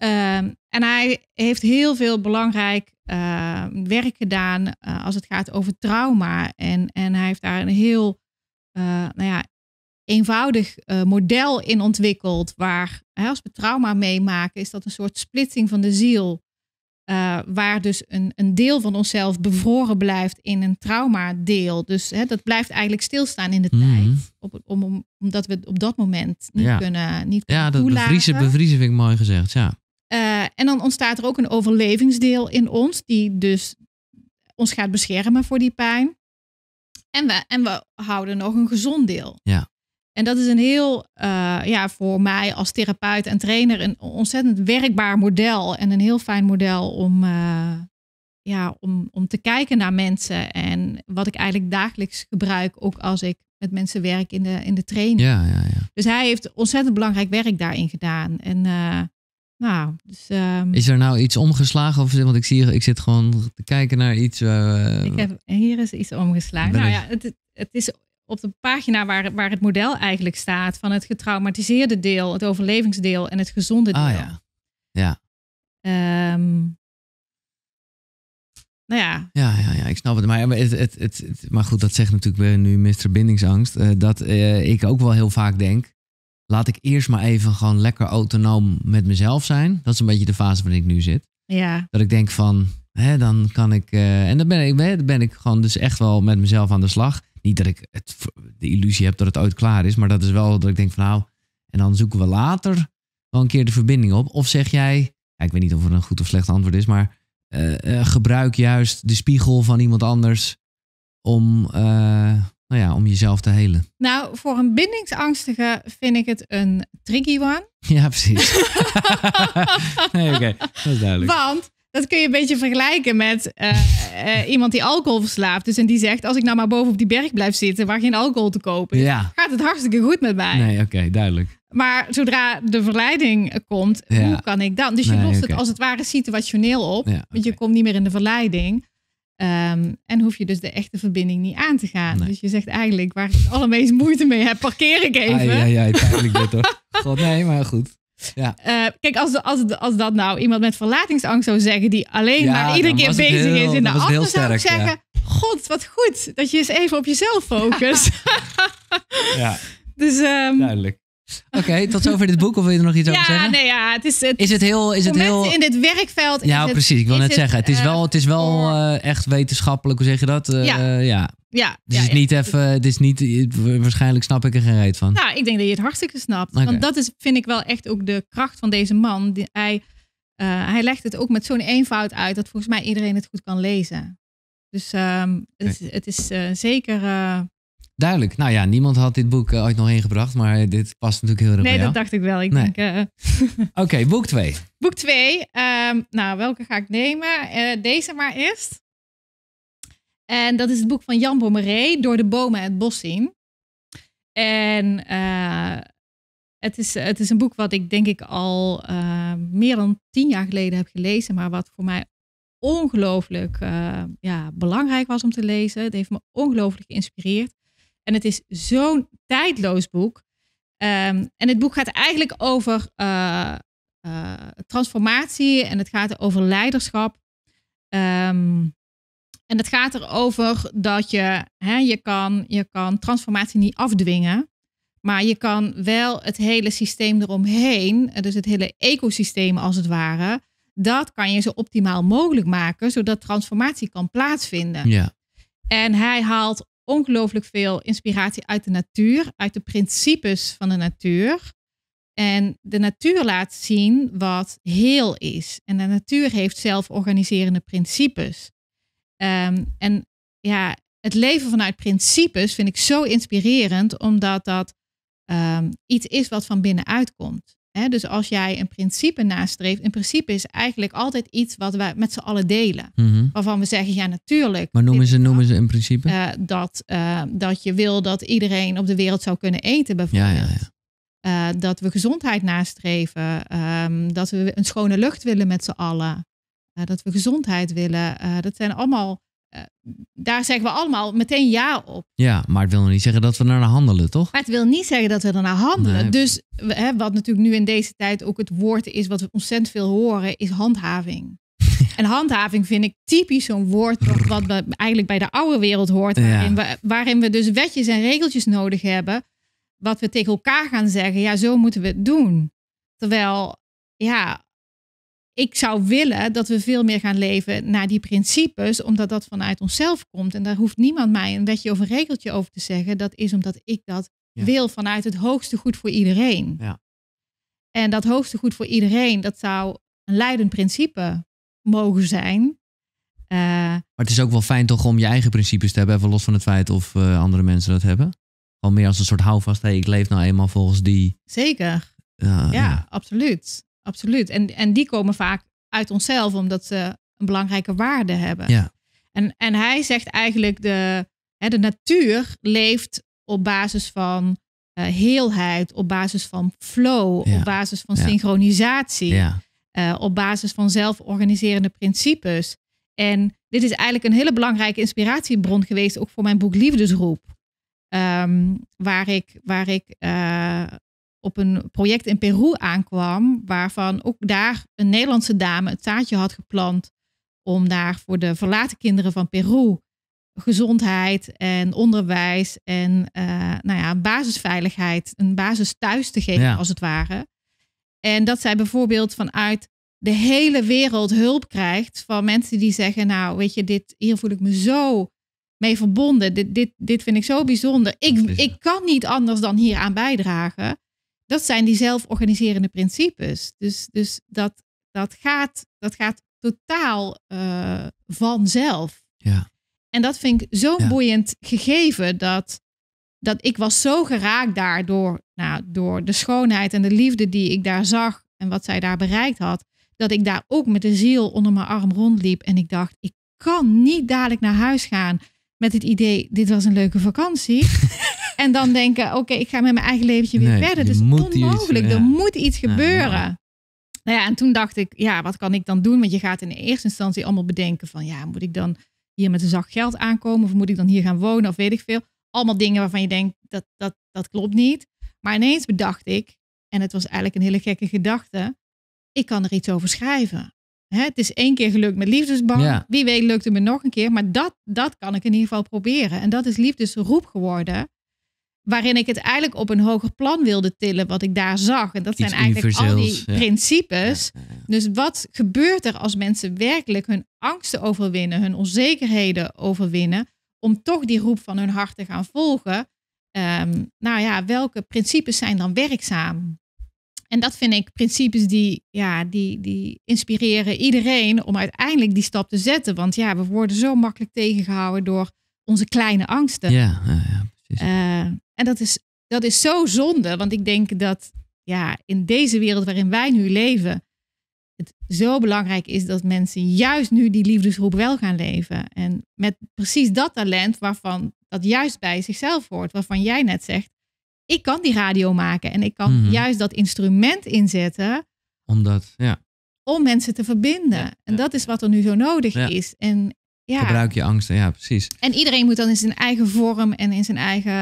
Uh, en hij heeft heel veel belangrijk uh, werk gedaan als het gaat over trauma. En, en hij heeft daar een heel nou ja, eenvoudig model in ontwikkeld. Waar hè, als we trauma meemaken, is dat een soort splitsing van de ziel. Eh, waar dus een, een deel van onszelf bevroren blijft in een traumadeel. Dus hè, dat blijft eigenlijk stilstaan in de mhm. tijd. Op, om, omdat we het op dat moment niet kunnen niet Ja, dat bevriezen, vind ik mooi gezegd, ja. Eh, en dan ontstaat er ook een overlevingsdeel in ons, die dus ons gaat beschermen voor die pijn. En we, en we houden nog een gezond deel. Ja. En dat is een heel, eh, ja, voor mij als therapeut en trainer, een ontzettend werkbaar model. En een heel fijn model om, eh, ja, om, om te kijken naar mensen. En wat ik eigenlijk dagelijks gebruik, ook als ik met mensen werk in de, in de training. Ja, ja, ja. Dus hij heeft ontzettend belangrijk werk daarin gedaan. En eh, nou, dus, ehm, Is er nou iets omgeslagen? Of, want ik, zie, ik zit gewoon te kijken naar iets. Uh... Ik heb, hier is iets omgeslagen. Nou ja, het, het is op de pagina waar, waar het model eigenlijk staat van het getraumatiseerde deel, het overlevingsdeel en het gezonde ah, deel. Ah ja. Ja. Ehm, nou ja. ja. Ja, ja, ik snap het. Maar, het, het, het, maar goed, dat zegt natuurlijk nu Mr. Bindingsangst. Eh, dat eh, ik ook wel heel vaak denk. Laat ik eerst maar even gewoon lekker autonoom met mezelf zijn. Dat is een beetje de fase waarin ik nu zit. Ja. Dat ik denk van, dan kan ik. Eh, en dan ben ik, ben ik gewoon dus echt wel met mezelf aan de slag niet dat ik het, de illusie heb dat het ooit klaar is, maar dat is wel dat ik denk van nou, en dan zoeken we later wel een keer de verbinding op. Of zeg jij, ik weet niet of het een goed of slecht antwoord is, maar eh, eh, gebruik juist de spiegel van iemand anders om, eh, nou ja, om jezelf te helen. Nou, voor een bindingsangstige vind ik het een tricky one. (laughs) Ja, precies. (laughs) oké, dat is duidelijk. Want dat kun je een beetje vergelijken met eh, eh, iemand die alcohol verslaafd. Dus en die zegt, als ik nou maar boven op die berg blijf zitten waar geen alcohol te kopen is, ja. gaat het hartstikke goed met mij. Nee, oké, duidelijk. Maar zodra de verleiding komt, hoe kan ik dan? Dus je lost het als het ware situationeel op, want je komt niet meer in de verleiding. Ehm, en hoef je dus de echte verbinding niet aan te gaan. Dus je zegt eigenlijk, waar ik het allermeest moeite mee heb, parkeer ik even. Ja, ja, ja, eigenlijk dit toch. (laughs) God, nee, maar goed. Ja. Eh, kijk, als, als, als dat nou iemand met verlatingsangst zou zeggen, die alleen maar iedere keer bezig is in de ander, zou ik zeggen: God, wat goed dat je eens even op jezelf focust. (laughs) (laughs) ja. dus, um, Duidelijk. Oké, tot zover dit boek. Of wil je er nog iets over zeggen? Nee, ja, het is, het, is het heel... Is het heel... in dit werkveld... Ja, precies. ik wil net zeggen. Het is eh, wel, het is wel eh, echt wetenschappelijk, hoe zeg je dat? ja. Dus ja. het is niet even, het is niet, waarschijnlijk snap ik er geen reet van. Nou, ik denk dat je het hartstikke snapt. Want dat is, vind ik wel echt ook de kracht van deze man. Die, hij, uh, hij legt het ook met zo'n eenvoud uit dat volgens mij iedereen het goed kan lezen. Dus het, ehm, het, is eh, zeker. Eh, Duidelijk. Nou ja, niemand had dit boek ooit nog heen gebracht, maar dit past natuurlijk heel erg Nee, dat dacht ik wel. Ik (laughs) Oké, boek twee. Boek twee. Ehm, nou, welke ga ik nemen? deze maar eerst. En dat is het boek van Jan Bommeré, Door de bomen het bos zien. En eh, het, is, het is een boek wat ik denk ik al eh, meer dan tien jaar geleden heb gelezen, maar wat voor mij ongelooflijk eh, ja, belangrijk was om te lezen. Het heeft me ongelooflijk geïnspireerd. En het is zo'n tijdloos boek. Ehm, en het boek gaat eigenlijk over transformatie en het gaat over leiderschap. Um, en dat gaat erover dat je, hè, je, kan, je kan transformatie niet afdwingen. Maar je kan wel het hele systeem eromheen, dus het hele ecosysteem als het ware, dat kan je zo optimaal mogelijk maken, zodat transformatie kan plaatsvinden. Ja. En hij haalt ongelooflijk veel inspiratie uit de natuur, uit de principes van de natuur. En de natuur laat zien wat heel is. En de natuur heeft zelforganiserende principes. Ehm, en ja, het leven vanuit principes vind ik zo inspirerend, omdat dat ehm, iets is wat van binnenuit komt. dus als jij een principe nastreeft, een principe is eigenlijk altijd iets wat wij met z'n allen delen. Mhm. Waarvan we zeggen, ja natuurlijk. Maar noemen ze, noemen ze een principe? Eh, dat, eh, dat je wil dat iedereen op de wereld zou kunnen eten bijvoorbeeld. Ja, ja, ja. Eh, dat we gezondheid nastreven, ehm, dat we een schone lucht willen met z'n allen. Eh, dat we gezondheid willen. Eh, dat zijn allemaal, eh, daar zeggen we allemaal meteen ja op. Ja, maar het wil niet zeggen dat we daarna handelen, toch? Maar het wil niet zeggen dat we daarna handelen. Dus hè, wat natuurlijk nu in deze tijd ook het woord is, wat we ontzettend veel horen, is handhaving. (laughs) En handhaving vind ik typisch zo'n woord wat, we eigenlijk bij de oude wereld hoort. Waarin, we, waarin we dus wetjes en regeltjes nodig hebben. Wat we tegen elkaar gaan zeggen, ja, zo moeten we het doen. Terwijl, ja, ik zou willen dat we veel meer gaan leven naar die principes, omdat dat vanuit onszelf komt. En daar hoeft niemand mij een wetje of een regeltje over te zeggen. Dat is omdat ik dat wil vanuit het hoogste goed voor iedereen. Ja. En dat hoogste goed voor iedereen, dat zou een leidend principe mogen zijn. Eh, maar het is ook wel fijn toch om je eigen principes te hebben, even los van het feit of eh, andere mensen dat hebben. Al meer als een soort houvast, hey, ik leef nou eenmaal volgens die. Zeker. ja, absoluut. Absoluut. En, en die komen vaak uit onszelf, omdat ze een belangrijke waarde hebben. Ja. En, en hij zegt eigenlijk, de, hè, de natuur leeft op basis van uh, heelheid, op basis van flow, op basis van synchronisatie, ja. Eh, op basis van zelforganiserende principes. En dit is eigenlijk een hele belangrijke inspiratiebron geweest, ook voor mijn boek Liefdesroep. Ehm, waar ik, waar ik eh, op een project in Peru aankwam, waarvan ook daar een Nederlandse dame het zaadje had geplant om daar voor de verlaten kinderen van Peru gezondheid en onderwijs en eh, nou ja, basisveiligheid, een basis thuis te geven als het ware. En dat zij bijvoorbeeld vanuit de hele wereld hulp krijgt van mensen die zeggen, nou weet je, dit, hier voel ik me zo mee verbonden, dit, dit, dit vind ik zo bijzonder, ik, ik kan niet anders dan hier aan bijdragen dat zijn die zelforganiserende principes. Dus, dus dat, dat, gaat, dat gaat totaal eh, vanzelf. Ja. En dat vind ik zo boeiend gegeven dat, dat ik was zo geraakt daardoor, nou, door de schoonheid en de liefde die ik daar zag en wat zij daar bereikt had, dat ik daar ook met de ziel onder mijn arm rondliep en ik dacht, ik kan niet dadelijk naar huis gaan met het idee, dit was een leuke vakantie. (laughs) en dan denken, oké, ik ga met mijn eigen leventje weer verder. Het is onmogelijk, er moet iets nou, gebeuren. Nou ja, en toen dacht ik, ja, wat kan ik dan doen? Want je gaat in de eerste instantie allemaal bedenken van, ja, moet ik dan hier met een zak geld aankomen? Of moet ik dan hier gaan wonen? Of weet ik veel. Allemaal dingen waarvan je denkt, dat, dat, dat klopt niet. Maar ineens bedacht ik, en het was eigenlijk een hele gekke gedachte, ik kan er iets over schrijven. Hè, het is één keer gelukt met liefdesbank. Wie weet lukt het me nog een keer. Maar dat, dat kan ik in ieder geval proberen. En dat is liefdesroep geworden waarin ik het eigenlijk op een hoger plan wilde tillen, wat ik daar zag. En dat zijn eigenlijk al die principes. dus wat gebeurt er als mensen werkelijk hun angsten overwinnen, hun onzekerheden overwinnen, om toch die roep van hun hart te gaan volgen? Ehm, nou ja, welke principes zijn dan werkzaam? En dat vind ik principes die, ja, die, die inspireren iedereen om uiteindelijk die stap te zetten. Want ja, we worden zo makkelijk tegengehouden door onze kleine angsten. Ja, ja, precies. Eh, en dat is, dat is zo zonde, want ik denk dat ja, in deze wereld waarin wij nu leven, het zo belangrijk is dat mensen juist nu die liefdesroep wel gaan leven. En met precies dat talent waarvan dat juist bij zichzelf hoort, waarvan jij net zegt, ik kan die radio maken en ik kan mhm. juist dat instrument inzetten. Omdat, ja. Om mensen te verbinden. en dat is wat er nu zo nodig is. En ja. Gebruik je angsten, ja, precies. En iedereen moet dan in zijn eigen vorm en in zijn eigen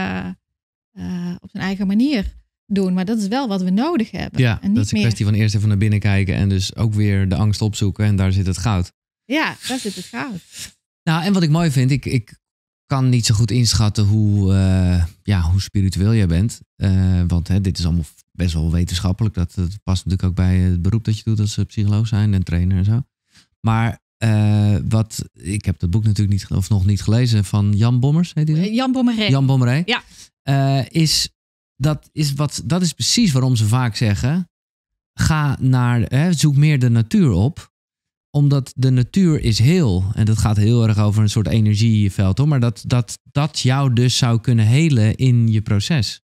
eh, op zijn eigen manier doen. Maar dat is wel wat we nodig hebben. Ja, en niet dat is een kwestie van eerst even naar binnen kijken en dus ook weer de angst opzoeken. En daar zit het goud. Ja, daar zit het goud. Nou, en wat ik mooi vind, ik, ik kan niet zo goed inschatten hoe, eh, ja, hoe spiritueel jij bent. Eh, want hè, dit is allemaal best wel wetenschappelijk. Dat, dat past natuurlijk ook bij het beroep dat je doet als psycholoog zijn en trainer en zo. Maar eh, wat, ik heb dat boek natuurlijk niet, of nog niet gelezen van Jan Bommers. Heet die nou? eh, Jan Bommerij. Jan Bommerij. Ja. Eh, is, dat, is wat, dat is precies waarom ze vaak zeggen: ga naar, hè, zoek meer de natuur op. Omdat de natuur is heel. En dat gaat heel erg over een soort energieveld. Hoor, maar dat, dat, dat jou dus zou kunnen helen in je proces.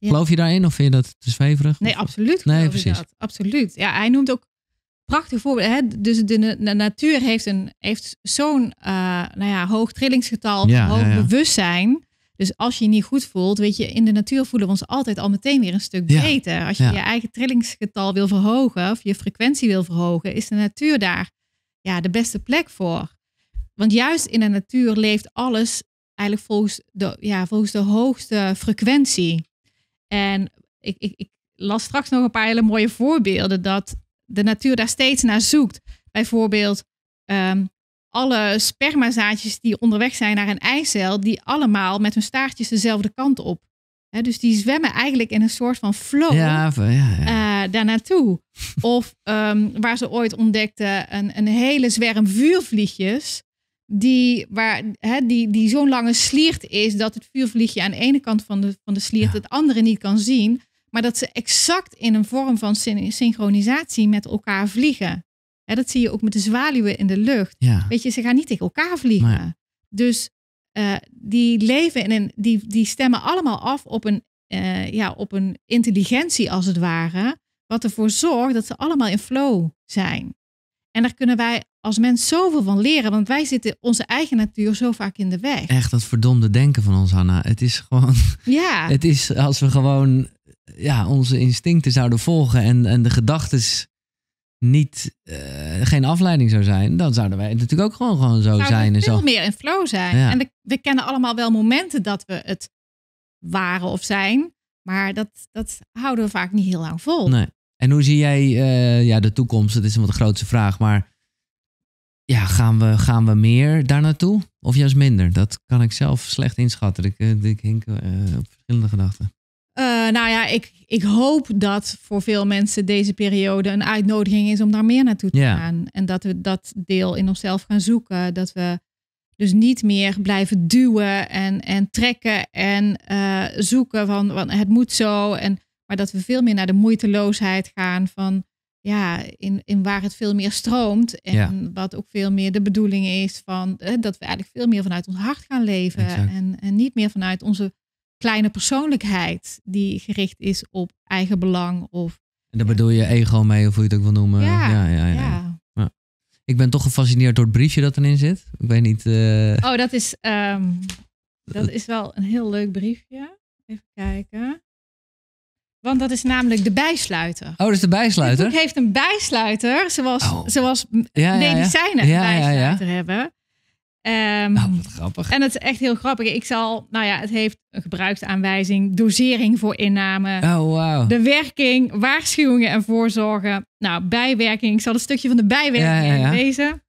Geloof je daarin of vind je dat te zweverig? Nee, absoluut. Nee, precies. Absoluut. Ja, hij noemt ook prachtig voorbeeld. Hè? Dus de, natuur heeft, een, heeft zo'n eh, nou ja, hoog trillingsgetal, hoog bewustzijn. Dus als je je niet goed voelt, weet je, in de natuur voelen we ons altijd al meteen weer een stuk beter. Als je je eigen trillingsgetal wil verhogen of je frequentie wil verhogen, is de natuur daar ja, de beste plek voor. Want juist in de natuur leeft alles eigenlijk volgens de, ja, volgens de hoogste frequentie. En ik, ik, ik las straks nog een paar hele mooie voorbeelden dat de natuur daar steeds naar zoekt. Bijvoorbeeld ehm, alle spermazaadjes die onderweg zijn naar een eicel, die allemaal met hun staartjes dezelfde kant op. dus die zwemmen eigenlijk in een soort van flow ja, ja, ja. Eh, daar Of ehm, waar ze ooit ontdekten, een, een hele zwerm vuurvliegjes. Die, waar, die, die zo'n lange sliert is dat het vuurvliegje aan de ene kant van de, van de sliert het andere niet kan zien. Maar dat ze exact in een vorm van synchronisatie met elkaar vliegen. Ja, dat zie je ook met de zwaluwen in de lucht. Weet je, ze gaan niet tegen elkaar vliegen. Dus eh, die leven in een, die, die stemmen allemaal af op een, eh, ja, op een intelligentie als het ware. Wat ervoor zorgt dat ze allemaal in flow zijn. En daar kunnen wij als mens zoveel van leren. Want wij zitten onze eigen natuur zo vaak in de weg. Echt dat verdomde denken van ons, Hanna. Het is gewoon. Ja. (laughs) Het is als we gewoon ja, onze instincten zouden volgen en, en de gedachten niet, eh, geen afleiding zou zijn, dan zouden wij natuurlijk ook gewoon, gewoon zo zijn. en veel zo. meer in flow zijn. En we, kennen allemaal wel momenten dat we het waren of zijn, maar dat, dat houden we vaak niet heel lang vol. Nee. En hoe zie jij eh, ja, de toekomst? Dat is een wat grootste vraag, maar ja, gaan we, gaan we meer daar naartoe of juist minder? Dat kan ik zelf slecht inschatten. Ik, eh, ik hink op verschillende gedachten. Eh, nou ja, ik, ik hoop dat voor veel mensen deze periode een uitnodiging is om daar meer naartoe te gaan. En dat we dat deel in onszelf gaan zoeken. Dat we dus niet meer blijven duwen en, en trekken en eh, zoeken van, van het moet zo. En, maar dat we veel meer naar de moeiteloosheid gaan van ja, in, in waar het veel meer stroomt. En wat ook veel meer de bedoeling is van eh, dat we eigenlijk veel meer vanuit ons hart gaan leven. En, en niet meer vanuit onze kleine persoonlijkheid die gericht is op eigen belang of. En daar bedoel je ego mee, of hoe je het ook wil noemen. Ja, ja, ja. ja, ja. Ik ben toch gefascineerd door het briefje dat erin zit. Ik weet niet. Eh, oh, dat is, ehm, dat is wel een heel leuk briefje. Even kijken. Want dat is namelijk de bijsluiter. Oh, dat is de bijsluiter? Het heeft een bijsluiter, zoals, oh. zoals medicijnen een bijsluiter hebben. Um, wat grappig. En het is echt heel grappig. Ik zal, nou ja, het heeft een gebruiksaanwijzing, dosering voor inname. Oh, wow. De werking, waarschuwingen en voorzorgen. Nou, bijwerking. Ik zal een stukje van de bijwerking lezen.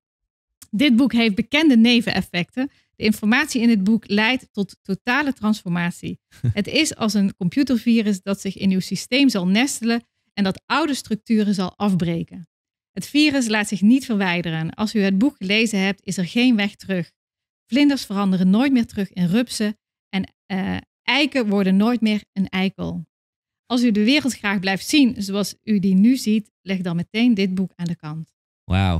Dit boek heeft bekende neveneffecten. De informatie in dit boek leidt tot totale transformatie. (laughs) Het is als een computervirus dat zich in uw systeem zal nestelen en dat oude structuren zal afbreken. Het virus laat zich niet verwijderen. Als u het boek gelezen hebt, is er geen weg terug. Vlinders veranderen nooit meer terug in rupsen en eh, eiken worden nooit meer een eikel. Als u de wereld graag blijft zien zoals u die nu ziet, leg dan meteen dit boek aan de kant. Wauw, (laughs)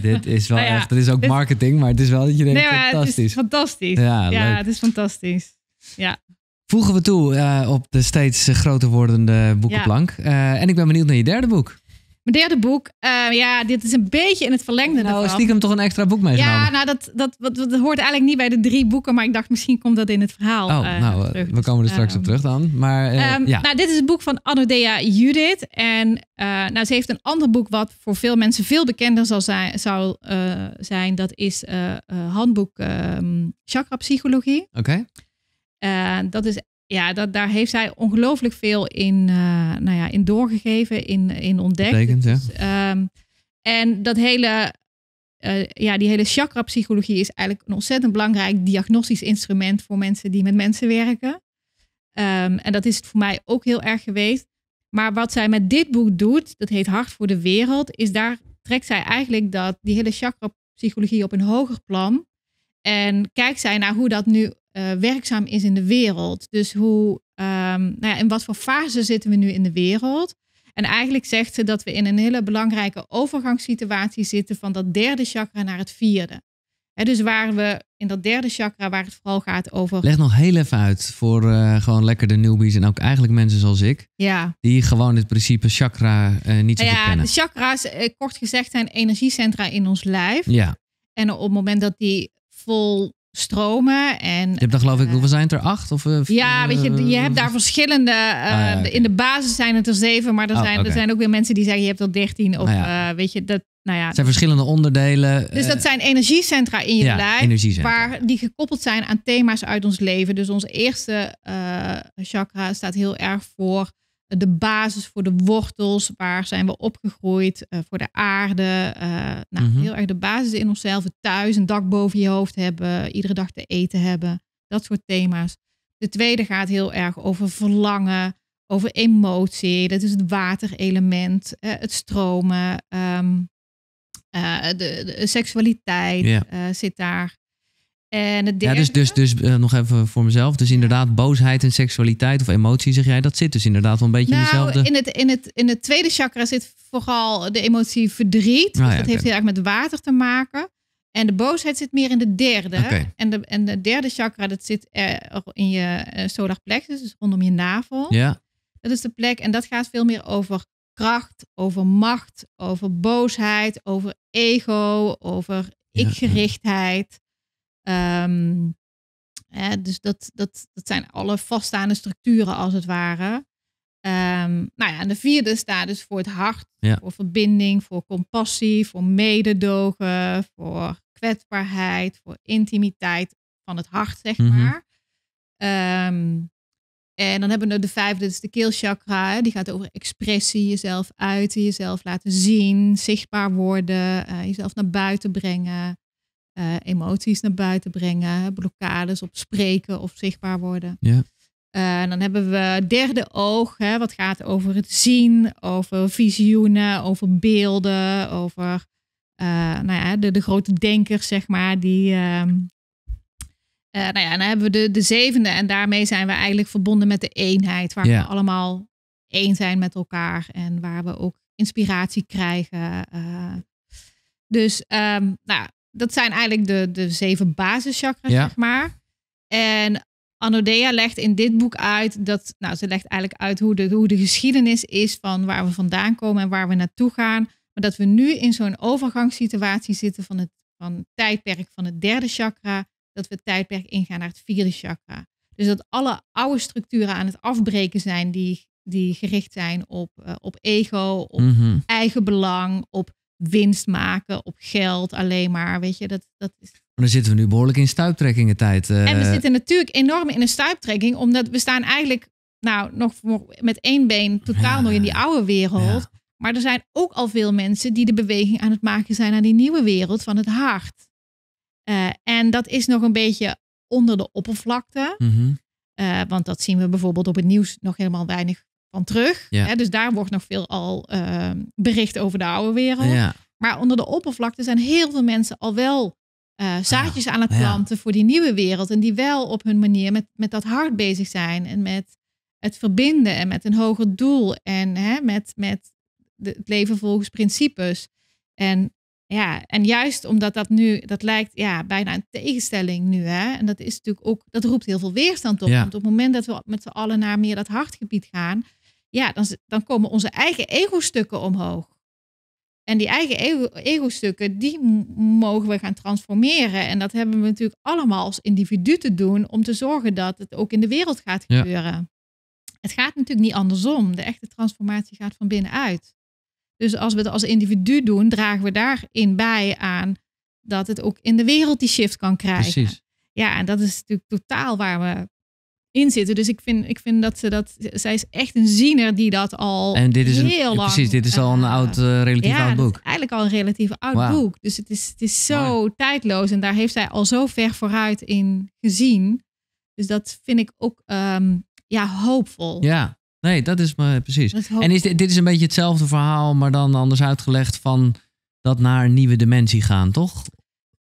dit is wel nou ja, echt. is ook marketing, maar het is wel dat je denkt: nee, fantastisch. Het is fantastisch. Ja, het is fantastisch. Ja. Voegen we toe eh, op de steeds eh, groter wordende boekenplank. en ik ben benieuwd naar je derde boek. Mijn derde boek, eh, ja, dit is een beetje in het verlengde nou, stiekem toch een extra boek mee. Ja, nou, dat, dat, dat, dat, hoort eigenlijk niet bij de drie boeken, maar ik dacht misschien komt dat in het verhaal Oh, eh, nou, we komen er straks ehm, op terug dan. Maar, eh, ehm, ja. Nou, dit is het boek van Anodea Judith. En nou, ze heeft een ander boek wat voor veel mensen veel bekender zal zijn, zou zijn. Dat is handboek ehm, Chakra Psychologie. Oké. dat is ja, dat, daar heeft zij ongelooflijk veel in, eh, nou ja, in doorgegeven, in, in ontdekt. Betekend, ja. Dus, ehm, en dat hele, eh, ja, die hele chakra-psychologie is eigenlijk een ontzettend belangrijk diagnostisch instrument voor mensen die met mensen werken. Ehm, en dat is het voor mij ook heel erg geweest. Maar wat zij met dit boek doet, dat heet Hart voor de Wereld, is daar trekt zij eigenlijk dat, die hele chakra-psychologie op een hoger plan. En kijkt zij naar hoe dat nu eh, werkzaam is in de wereld. Dus hoe, ehm, nou ja, in wat voor fase zitten we nu in de wereld? En eigenlijk zegt ze dat we in een hele belangrijke overgangssituatie zitten van dat derde chakra naar het vierde. He, dus waar we in dat derde chakra, waar het vooral gaat over. Leg nog heel even uit voor eh, gewoon lekker de newbies en ook eigenlijk mensen zoals ik. Ja. Die gewoon het principe chakra eh, niet zo nou ja, kennen. Ja, de chakra's, kort gezegd, zijn energiecentra in ons lijf. Ja. En op het moment dat die vol stromen. En, je hebt dan geloof ik, eh, hoeveel zijn het er? Acht? Of, vier? Eh, ja, weet je, je hebt daar verschillende. Eh, ah, in de basis zijn het er zeven, maar er, oh, zijn, er zijn ook weer mensen die zeggen je hebt er dertien. Of nou weet je, dat. Nou ja, het zijn verschillende onderdelen. Dus dat zijn energiecentra in je ja, lijf, waar die gekoppeld zijn aan thema's uit ons leven. Dus onze eerste chakra staat heel erg voor de basis voor de wortels, waar zijn we opgegroeid, eh, voor de aarde. Eh, nou, mhm. heel erg de basis in onszelf, thuis, een dak boven je hoofd hebben, iedere dag te eten hebben, dat soort thema's. De tweede gaat heel erg over verlangen, over emotie, dat is het waterelement, uh, het stromen, ehm, de, de, seksualiteit zit daar. En het derde... Ja, dus, dus, dus eh, nog even voor mezelf. Dus inderdaad, boosheid en seksualiteit of emotie, zeg jij, dat zit dus inderdaad wel een beetje in nou, dezelfde... In het, in, het, in het tweede chakra zit vooral de emotie verdriet. Ah, dus dat heeft heel erg met water te maken. En de boosheid zit meer in de derde. En, de, en de derde chakra, dat zit eh, in je uh, eh, solar plexus, dus rondom je navel. Ja. Dat is de plek. En dat gaat veel meer over kracht, over macht, over boosheid, over ego, over ikgerichtheid. Ehm, hè, dus dat, dat, dat zijn alle vaststaande structuren als het ware. Ehm, nou ja, en de vierde staat dus voor het hart, voor verbinding, voor compassie, voor mededogen, voor kwetsbaarheid, voor intimiteit van het hart, zeg mhm. maar. Ehm, en dan hebben we de vijfde, is de keelchakra. die gaat over expressie, jezelf uiten, jezelf laten zien, zichtbaar worden, eh, jezelf naar buiten brengen. Eh, emoties naar buiten brengen, blokkades op spreken of zichtbaar worden. Ja. Eh, en dan hebben we derde oog, hè, wat gaat over het zien, over visioenen, over beelden, over eh, nou ja, de, de grote denkers, zeg maar, die. Ehm, nou ja, dan hebben we de, de zevende en daarmee zijn we eigenlijk verbonden met de eenheid, waar we allemaal één zijn met elkaar en waar we ook inspiratie krijgen. Dus um, nou, dat zijn eigenlijk de, de zeven basischakras, zeg maar. En Anodea legt in dit boek uit dat, nou, ze legt eigenlijk uit hoe de, hoe de geschiedenis is van waar we vandaan komen en waar we naartoe gaan. Maar dat we nu in zo'n overgangssituatie zitten van het, van het tijdperk van het derde chakra, dat we het tijdperk ingaan naar het vierde chakra. Dus dat alle oude structuren aan het afbreken zijn die, die gericht zijn op, eh, op ego, op mhm. eigen belang, op winst maken op geld alleen maar. Weet je, dat, dat is. Maar dan zitten we nu behoorlijk in stuiptrekkingen tijd. Eh. En we zitten natuurlijk enorm in een stuiptrekking, omdat we staan eigenlijk nou, nog met één been totaal ja. nog in die oude wereld. Maar er zijn ook al veel mensen die de beweging aan het maken zijn naar die nieuwe wereld van het hart. Eh, en dat is nog een beetje onder de oppervlakte. Mhm. Eh, want dat zien we bijvoorbeeld op het nieuws nog helemaal weinig van terug. Hè, dus daar wordt nog veel al ehm, bericht over de oude wereld. Maar onder de oppervlakte zijn heel veel mensen al wel eh, zaadjes aan het oh, planten voor die nieuwe wereld. En die wel op hun manier met, met dat hart bezig zijn. En met het verbinden en met een hoger doel. En hè, met, met het leven volgens principes. En ja, en juist omdat dat nu, dat lijkt ja, bijna een tegenstelling nu. Hè? En dat is natuurlijk ook, dat roept heel veel weerstand op. Want op het moment dat we met z'n allen naar meer dat hartgebied gaan, ja, dan, dan komen onze eigen ego-stukken omhoog. En die eigen ego-stukken, die mogen we gaan transformeren. En dat hebben we natuurlijk allemaal als individu te doen om te zorgen dat het ook in de wereld gaat gebeuren. Het gaat natuurlijk niet andersom. De echte transformatie gaat van binnenuit. Dus als we het als individu doen, dragen we daarin bij aan dat het ook in de wereld die shift kan krijgen. Precies. Ja, en dat is natuurlijk totaal waar we in zitten. Dus ik vind, ik vind dat ze dat. Zij is echt een ziener die dat al. En dit is heel lang. precies, dit is al een oud, eh, relatief oud boek. eigenlijk al een relatief oud boek. Dus het is, het is zo tijdloos. En daar heeft zij al zo ver vooruit in gezien. Dus dat vind ik ook ehm, ja, hoopvol. Ja, nee, dat is maar precies. en is dit, dit is een beetje hetzelfde verhaal, maar dan anders uitgelegd van dat naar een nieuwe dimensie gaan, toch?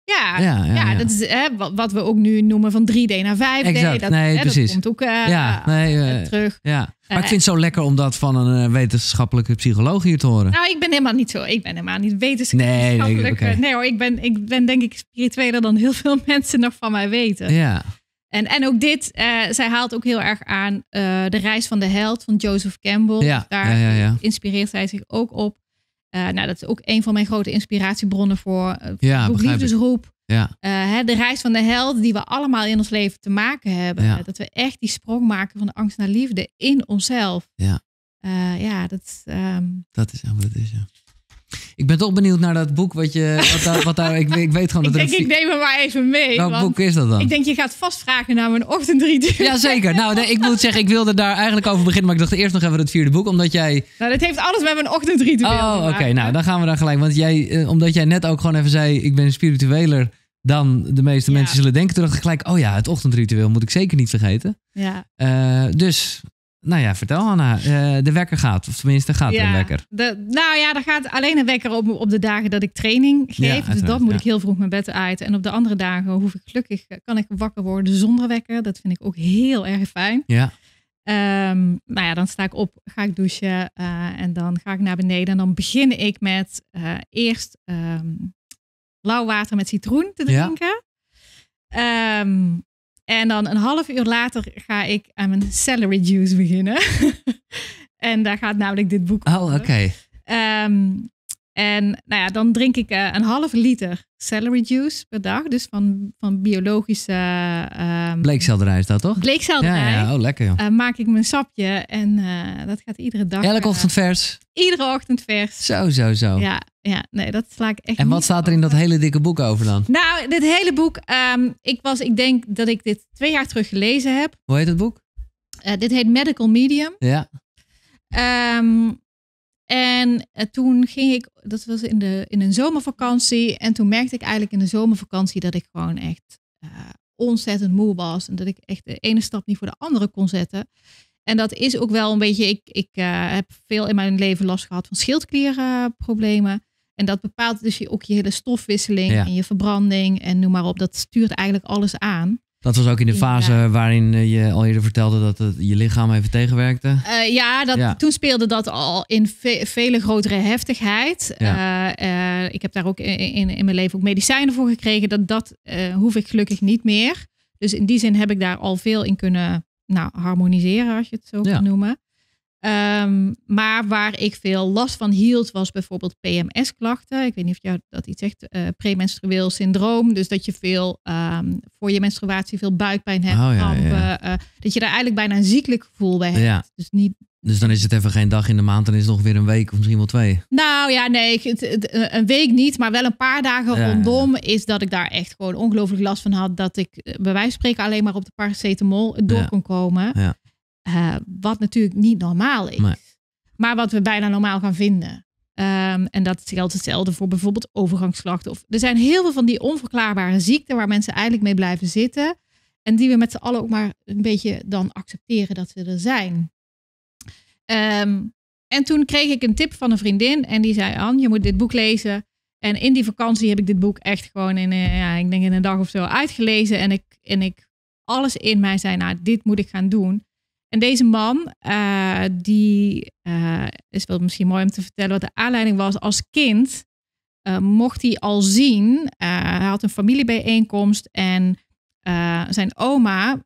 Ja, ja, ja, dat is hè, wat, we ook nu noemen van 3D naar 5D. dat, komt ook eh, ja, eh, eh, terug. Ja. Maar ik vind het zo lekker om dat van een wetenschappelijke psycholoog hier te horen. Nou, ik ben helemaal niet zo. Ik ben helemaal niet wetenschappelijk. Nee, nee, nee hoor, ik ben, ik ben denk ik spiritueler dan heel veel (laughs) mensen nog van mij weten. Ja. En, en ook dit, zij haalt ook heel erg aan De Reis van de Held van Joseph Campbell. Daar inspireert zij zich ook op. Eh, nou, dat is ook een van mijn grote inspiratiebronnen voor uh, liefdesroep. Ja. Eh, hè, de reis van de held die we allemaal in ons leven te maken hebben. Dat we echt die sprong maken van de angst naar liefde in onszelf. Ja, ja dat, um, dat is wat het is. Ja. Ik ben toch benieuwd naar dat boek wat je. Wat daar, wat daar, ik, ik weet gewoon dat ik denk, Ik neem hem maar even mee. Welk boek is dat dan? Ik denk, je gaat vastvragen naar mijn ochtendritueel. Ja, zeker. Nou, nee, ik moet zeggen, ik wilde daar eigenlijk over beginnen. Maar ik dacht eerst nog even het vierde boek, omdat jij. Nou, dat heeft alles met mijn ochtendritueel. Oh, oké. nou, dan gaan we daar gelijk. Want jij, eh, omdat jij net ook gewoon even zei: ik ben spiritueler dan de meeste mensen zullen denken. Toen dacht ik gelijk: oh ja, het ochtendritueel moet ik zeker niet vergeten. Ja. Eh, dus nou ja, vertel Hanna. Eh, de wekker gaat, of tenminste gaat ja, de wekker. nou ja, daar gaat alleen een wekker op, op de dagen dat ik training geef. dus dat moet ik heel vroeg mijn bed uit. En op de andere dagen hoef ik gelukkig, eh, kan ik wakker worden zonder wekker. Dat vind ik ook heel erg fijn. Ja. Ehm, nou ja, dan sta ik op, ga ik douchen eh, en dan ga ik naar beneden. En dan begin ik met eerst um, lauw water met citroen te drinken. Um, en dan een half uur later ga ik aan mijn celery juice beginnen. (laughs) en daar gaat namelijk dit boek oh, over. Oh, oké. Okay. Ehm, en nou ja, dan drink ik eh, een halve liter celery juice per dag. Dus van, van biologische... Um, bleekselderij is dat toch? Bleekselderij. Ja, oh, lekker joh. Eh, maak ik mijn sapje en eh, dat gaat iedere dag... Elke ochtend vers? Iedere ochtend vers. Zo, zo, zo. Ja, ja nee, dat sla ik echt En wat staat er in dat hele dikke boek over dan? Nou, dit hele boek... Ehm, ik, was, ik denk dat ik dit twee jaar terug gelezen heb. Hoe heet het boek? dit heet Medical Medium. Ja. Ehm, en eh, toen ging ik, dat was in, de, in een zomervakantie. En toen merkte ik eigenlijk in de zomervakantie dat ik gewoon echt eh, ontzettend moe was. En dat ik echt de ene stap niet voor de andere kon zetten. En dat is ook wel een beetje, ik, ik eh, heb veel in mijn leven last gehad van schildklierproblemen, En dat bepaalt dus je, ook je hele stofwisseling en je verbranding en noem maar op. Dat stuurt eigenlijk alles aan. Dat was ook in de fase waarin eh, je al eerder vertelde dat het je lichaam even tegenwerkte. Eh, ja, dat, toen speelde dat al in vele grotere heftigheid. Eh, ik heb daar ook in, in, mijn leven ook medicijnen voor gekregen. Dat, dat hoef ik gelukkig niet meer. Dus in die zin heb ik daar al veel in kunnen nou, harmoniseren, als je het zo kan noemen. Ehm, maar waar ik veel last van hield, was bijvoorbeeld PMS-klachten. Ik weet niet of jou dat iets zegt. Uh, premenstrueel syndroom. Dus dat je veel ehm, voor je menstruatie veel buikpijn hebt. Oh, eh, dat je daar eigenlijk bijna een ziekelijk gevoel bij hebt. Dus niet. Dus dan is het even geen dag in de maand, dan is het nog weer een week of misschien wel twee. Nou ja, nee, eh, een week niet, maar wel een paar dagen rondom is dat ik daar echt gewoon ongelooflijk last van had. Dat ik bij wijze van spreken alleen maar op de paracetamol door kon komen. Ja. Eh, wat natuurlijk niet normaal is. Maar wat we bijna normaal gaan vinden. Ehm, en dat geldt hetzelfde voor bijvoorbeeld overgangsklachten. Of, er zijn heel veel van die onverklaarbare ziekten waar mensen eigenlijk mee blijven zitten. En die we met z'n allen ook maar een beetje dan accepteren dat ze er zijn. Ehm, en toen kreeg ik een tip van een vriendin. En die zei, An, je moet dit boek lezen. En in die vakantie heb ik dit boek echt gewoon in, eh, ja, ik denk in een dag of zo uitgelezen. En ik, en ik, alles in mij zei, nou, dit moet ik gaan doen. En deze man, uh, die eh, is wel misschien mooi om te vertellen wat de aanleiding was. Als kind eh, mocht hij al zien, hij had een familiebijeenkomst en zijn oma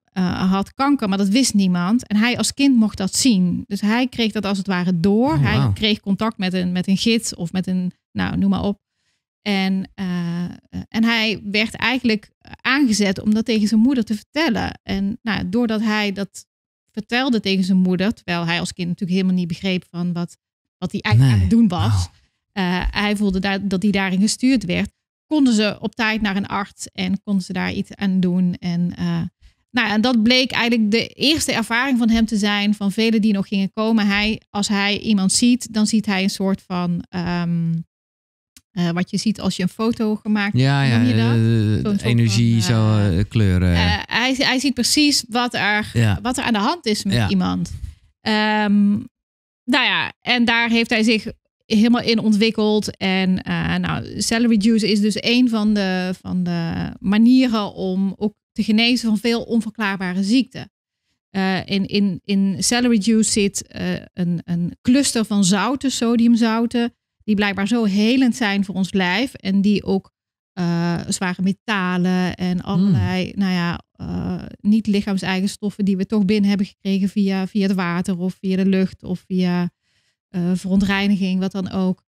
had kanker, maar dat wist niemand. En hij als kind mocht dat zien. Dus hij kreeg dat als het ware door. Oh, hij kreeg contact met een, met een gids of met een, nou noem maar op. En, en hij werd eigenlijk aangezet om dat tegen zijn moeder te vertellen. En nou, doordat hij dat vertelde tegen zijn moeder, terwijl hij als kind natuurlijk helemaal niet begreep van wat, wat hij eigenlijk aan het doen was. Nou. Eh, hij voelde dat, dat hij daarin gestuurd werd. Konden ze op tijd naar een arts en konden ze daar iets aan doen. En, eh, nou, en dat bleek eigenlijk de eerste ervaring van hem te zijn van velen die nog gingen komen. Hij, als hij iemand ziet, dan ziet hij een soort van ehm, eh, wat je ziet als je een foto gemaakt ja, ja, eh, energie, zo, eh, kleuren. hij, hij ziet precies wat er, wat er aan de hand is met iemand. Um, nou ja, en daar heeft hij zich helemaal in ontwikkeld. En nou, cell reduce is dus een van de, van de manieren om ook te genezen van veel onverklaarbare ziekten. in, in, in celery juice zit een, een cluster van zouten, sodiumzouten, die blijkbaar zo helend zijn voor ons lijf en die ook eh, zware metalen en hmm. allerlei, nou ja, eh, niet lichaamseigen stoffen die we toch binnen hebben gekregen via, via het water of via de lucht of via eh, verontreiniging, wat dan ook.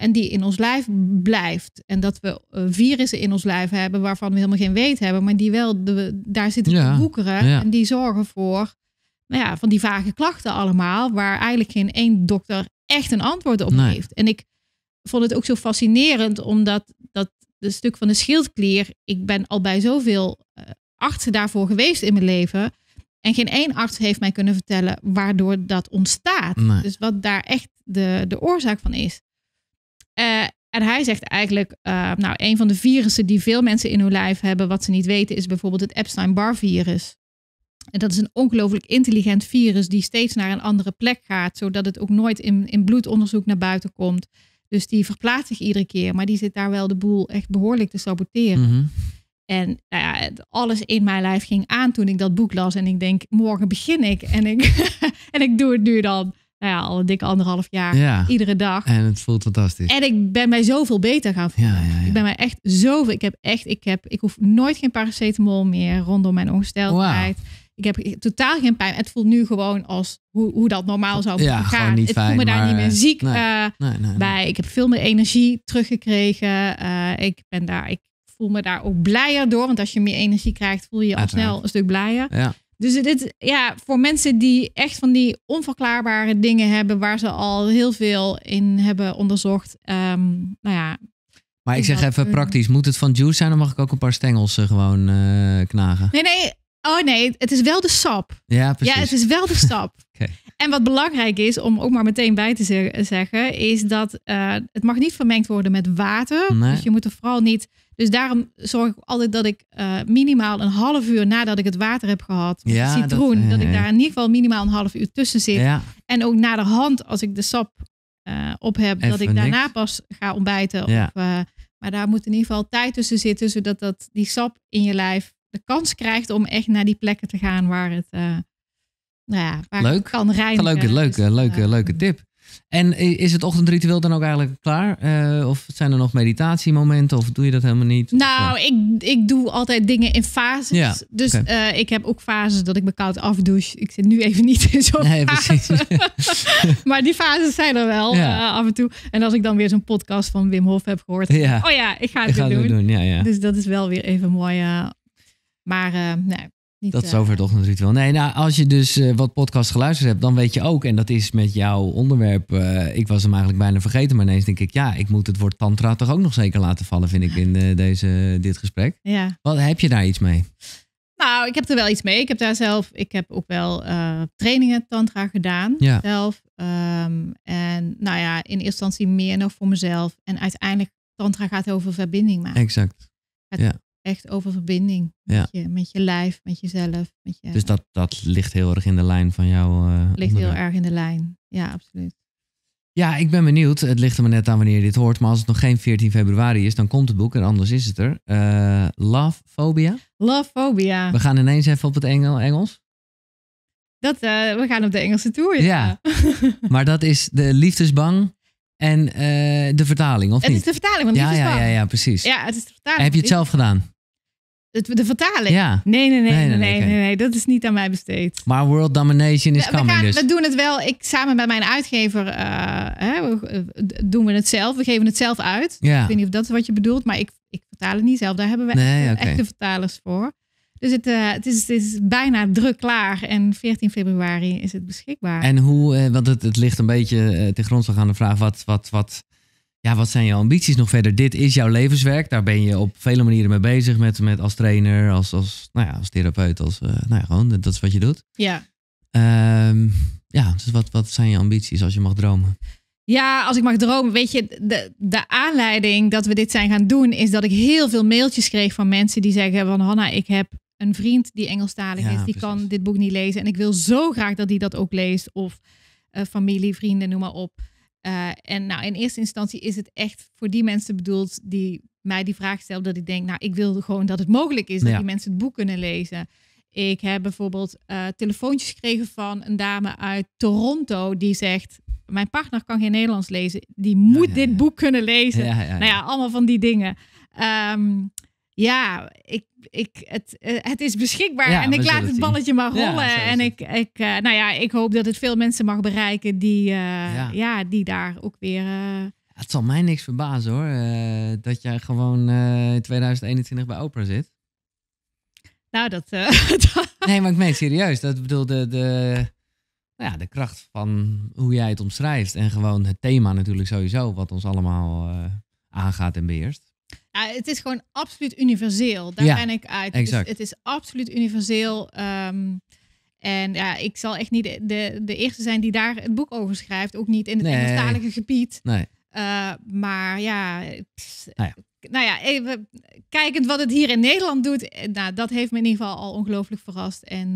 en die in ons lijf blijft. En dat we virussen in ons lijf hebben waarvan we helemaal geen weet hebben, maar die wel de, daar zitten ja. te boekeren. En die zorgen voor nou ja, van die vage klachten allemaal, waar eigenlijk geen één dokter echt een antwoord op nee. heeft. En ik vond het ook zo fascinerend, omdat dat de stuk van de schildklier, ik ben al bij zoveel eh, artsen daarvoor geweest in mijn leven. En geen één arts heeft mij kunnen vertellen waardoor dat ontstaat. Dus wat daar echt de, de oorzaak van is. Eh, en hij zegt eigenlijk, eh, nou, een van de virussen die veel mensen in hun lijf hebben, wat ze niet weten, is bijvoorbeeld het Epstein-Barr virus. En dat is een ongelooflijk intelligent virus die steeds naar een andere plek gaat, zodat het ook nooit in, in bloedonderzoek naar buiten komt. Dus die verplaatst zich iedere keer, maar die zit daar wel de boel echt behoorlijk te saboteren. Mhm. En nou ja, alles in mijn lijf ging aan toen ik dat boek las. En ik denk, morgen begin ik. En ik, (laughs) en ik doe het nu dan nou ja, al een dikke anderhalf jaar. Iedere dag. En het voelt fantastisch. En ik ben mij zoveel beter gaan voelen. Ja, ja, ik ben mij echt zoveel. Ik heb echt, ik heb, ik hoef nooit geen paracetamol meer rondom mijn ongesteldheid ik heb totaal geen pijn. Het voelt nu gewoon als hoe, hoe dat normaal zou ja, gaan. Niet ik voel me daar niet meer ziek eh, bij. Ik heb veel meer energie teruggekregen. Eh, ik ben daar, ik voel me daar ook blijer door. Want als je meer energie krijgt, voel je je al snel een stuk blijer. Ja. Dus dit, ja, voor mensen die echt van die onverklaarbare dingen hebben, waar ze al heel veel in hebben onderzocht. Ehm, nou ja, maar ik zeg even praktisch, moet het van juice zijn? Dan mag ik ook een paar stengels eh, gewoon knagen. Nee, nee, Oh nee, het is wel de sap. Ja, precies. Ja, het is wel de (laughs) sap. okay. En wat belangrijk is, om ook maar meteen bij te zeggen, is dat eh, het mag niet vermengd worden met water. Dus je moet er vooral niet. Dus daarom zorg ik altijd dat ik eh, minimaal een half uur nadat ik het water heb gehad, ja, citroen, dat, ik eh, daar in ieder geval minimaal een half uur tussen zit. En ook na de hand, als ik de sap op heb, dat ik daarna pas ga ontbijten. Of, maar daar moet in ieder geval tijd tussen zitten, zodat dat, die sap in je lijf kans krijgt om echt naar die plekken te gaan waar het, eh, nou ja, Leuk. Het kan rijden Leuke, leuke, dus, leuke, eh, leuke tip. En is het ochtendritueel dan ook eigenlijk klaar? Eh, of zijn er nog meditatiemomenten? Of doe je dat helemaal niet? Nou, ik, ik doe altijd dingen in fases. dus ik heb ook fases dat ik me koud afdouche. Ik zit nu even niet in zo'n nee, fase. (laughs) maar die fases zijn er wel af en toe. En als ik dan weer zo'n podcast van Wim Hof heb gehoord. Oh ja, ik ga het, ik weer, ga doen. het doen. Ja, Dus dat is wel weer even mooi maar eh, nee, niet, dat is toch natuurlijk wel. Nee, nou, als je dus eh, wat podcast geluisterd hebt, dan weet je ook, en dat is met jouw onderwerp, eh, ik was hem eigenlijk bijna vergeten, maar ineens denk ik, ja, ik moet het woord tantra toch ook nog zeker laten vallen, vind ik, in deze, dit gesprek. Ja. Wat, heb je daar iets mee? Nou, ik heb er wel iets mee. Ik heb daar zelf, ik heb ook wel trainingen tantra gedaan ja. zelf. Ehm, en nou ja, in eerste instantie meer nog voor mezelf. En uiteindelijk, tantra gaat over verbinding maken. Exact. ja echt over verbinding. Ja. Met, je, met je lijf, met jezelf. Met je, dus dat, dat ligt heel erg in de lijn van jouw. Eh, ligt heel erg in de lijn. Ja, absoluut. Ja, ik ben benieuwd. Het ligt er maar net aan wanneer je dit hoort. Maar als het nog geen 14 februari is, dan komt het boek en anders is het er. Uh, Love Phobia. Love Phobia. We gaan ineens even op het Engel Engels. Dat, eh, we gaan op de Engelse tour. Ja. (laughs) maar dat is de liefdesbang en de vertaling, of het niet? Het is de vertaling, want ja, ja, ja, ja, precies. Ja, het is de vertaling. Heb je het zelf gedaan? De, de vertaling? Ja. Nee, nee, nee, nee, nee, nee, Dat is niet aan mij besteed. Maar world domination is we, coming we gaan, dus. We doen het wel. Ik samen met mijn uitgever uh, hè, eh, doen we het zelf. We geven het zelf uit. Ja. Ik weet niet of dat is wat je bedoelt, maar ik, ik vertaal het niet zelf. Daar hebben we echte vertalers voor. Dus het, eh, het, is, het, is, bijna druk klaar. En 14 februari is het beschikbaar. En hoe, want het, het ligt een beetje uh, ten grondslag aan de vraag: wat, wat, wat ja, wat zijn je ambities nog verder? Dit is jouw levenswerk. Daar ben je op vele manieren mee bezig. Met, met als trainer, als, als, nou ja, als therapeut. Als, eh, nou ja, gewoon, dat, is wat je doet. Ja. Ehm, ja, dus wat, wat zijn je ambities als je mag dromen? Ja, als ik mag dromen, weet je, de, de aanleiding dat we dit zijn gaan doen is dat ik heel veel mailtjes kreeg van mensen die zeggen van Hanna, ik heb een vriend die Engelstalig is, die kan dit boek niet lezen en ik wil zo graag dat hij dat ook leest of uh, familie, vrienden, noem maar op. Eh, en nou, in eerste instantie is het echt voor die mensen bedoeld die mij die vraag stellen, dat ik denk, nou, ik wil gewoon dat het mogelijk is dat die mensen het boek kunnen lezen. Ik heb bijvoorbeeld eh, telefoontjes gekregen van een dame uit Toronto die zegt: Mijn partner kan geen Nederlands lezen, die moet dit boek kunnen lezen. Nou ja, allemaal van die dingen. Ehm, ja, ik, ik, het, eh, het is beschikbaar en ik laat het balletje maar rollen. en ik, ik, eh, nou ja, ik hoop dat het veel mensen mag bereiken die, eh, ja. die daar ook weer. het zal mij niks verbazen hoor, dat jij gewoon in 2021 bij Oprah zit. Nou, dat. (laughs) nee, maar ik meen serieus. Dat bedoel, de, de, nou ja, de kracht van hoe jij het omschrijft. En gewoon het thema natuurlijk sowieso, wat ons allemaal aangaat en beheerst. Ja, eh, het is gewoon absoluut universeel. Daar ben ik uit. Dus exact. het is absoluut universeel. Ehm, en ja, ik zal echt niet de, de, eerste zijn die daar het boek over schrijft. Ook niet in het nee, gebied. Nee. Eh, maar nou ja, nou ja, even kijkend wat het hier in Nederland doet. Eh, nou, dat heeft me in ieder geval al ongelooflijk verrast. En,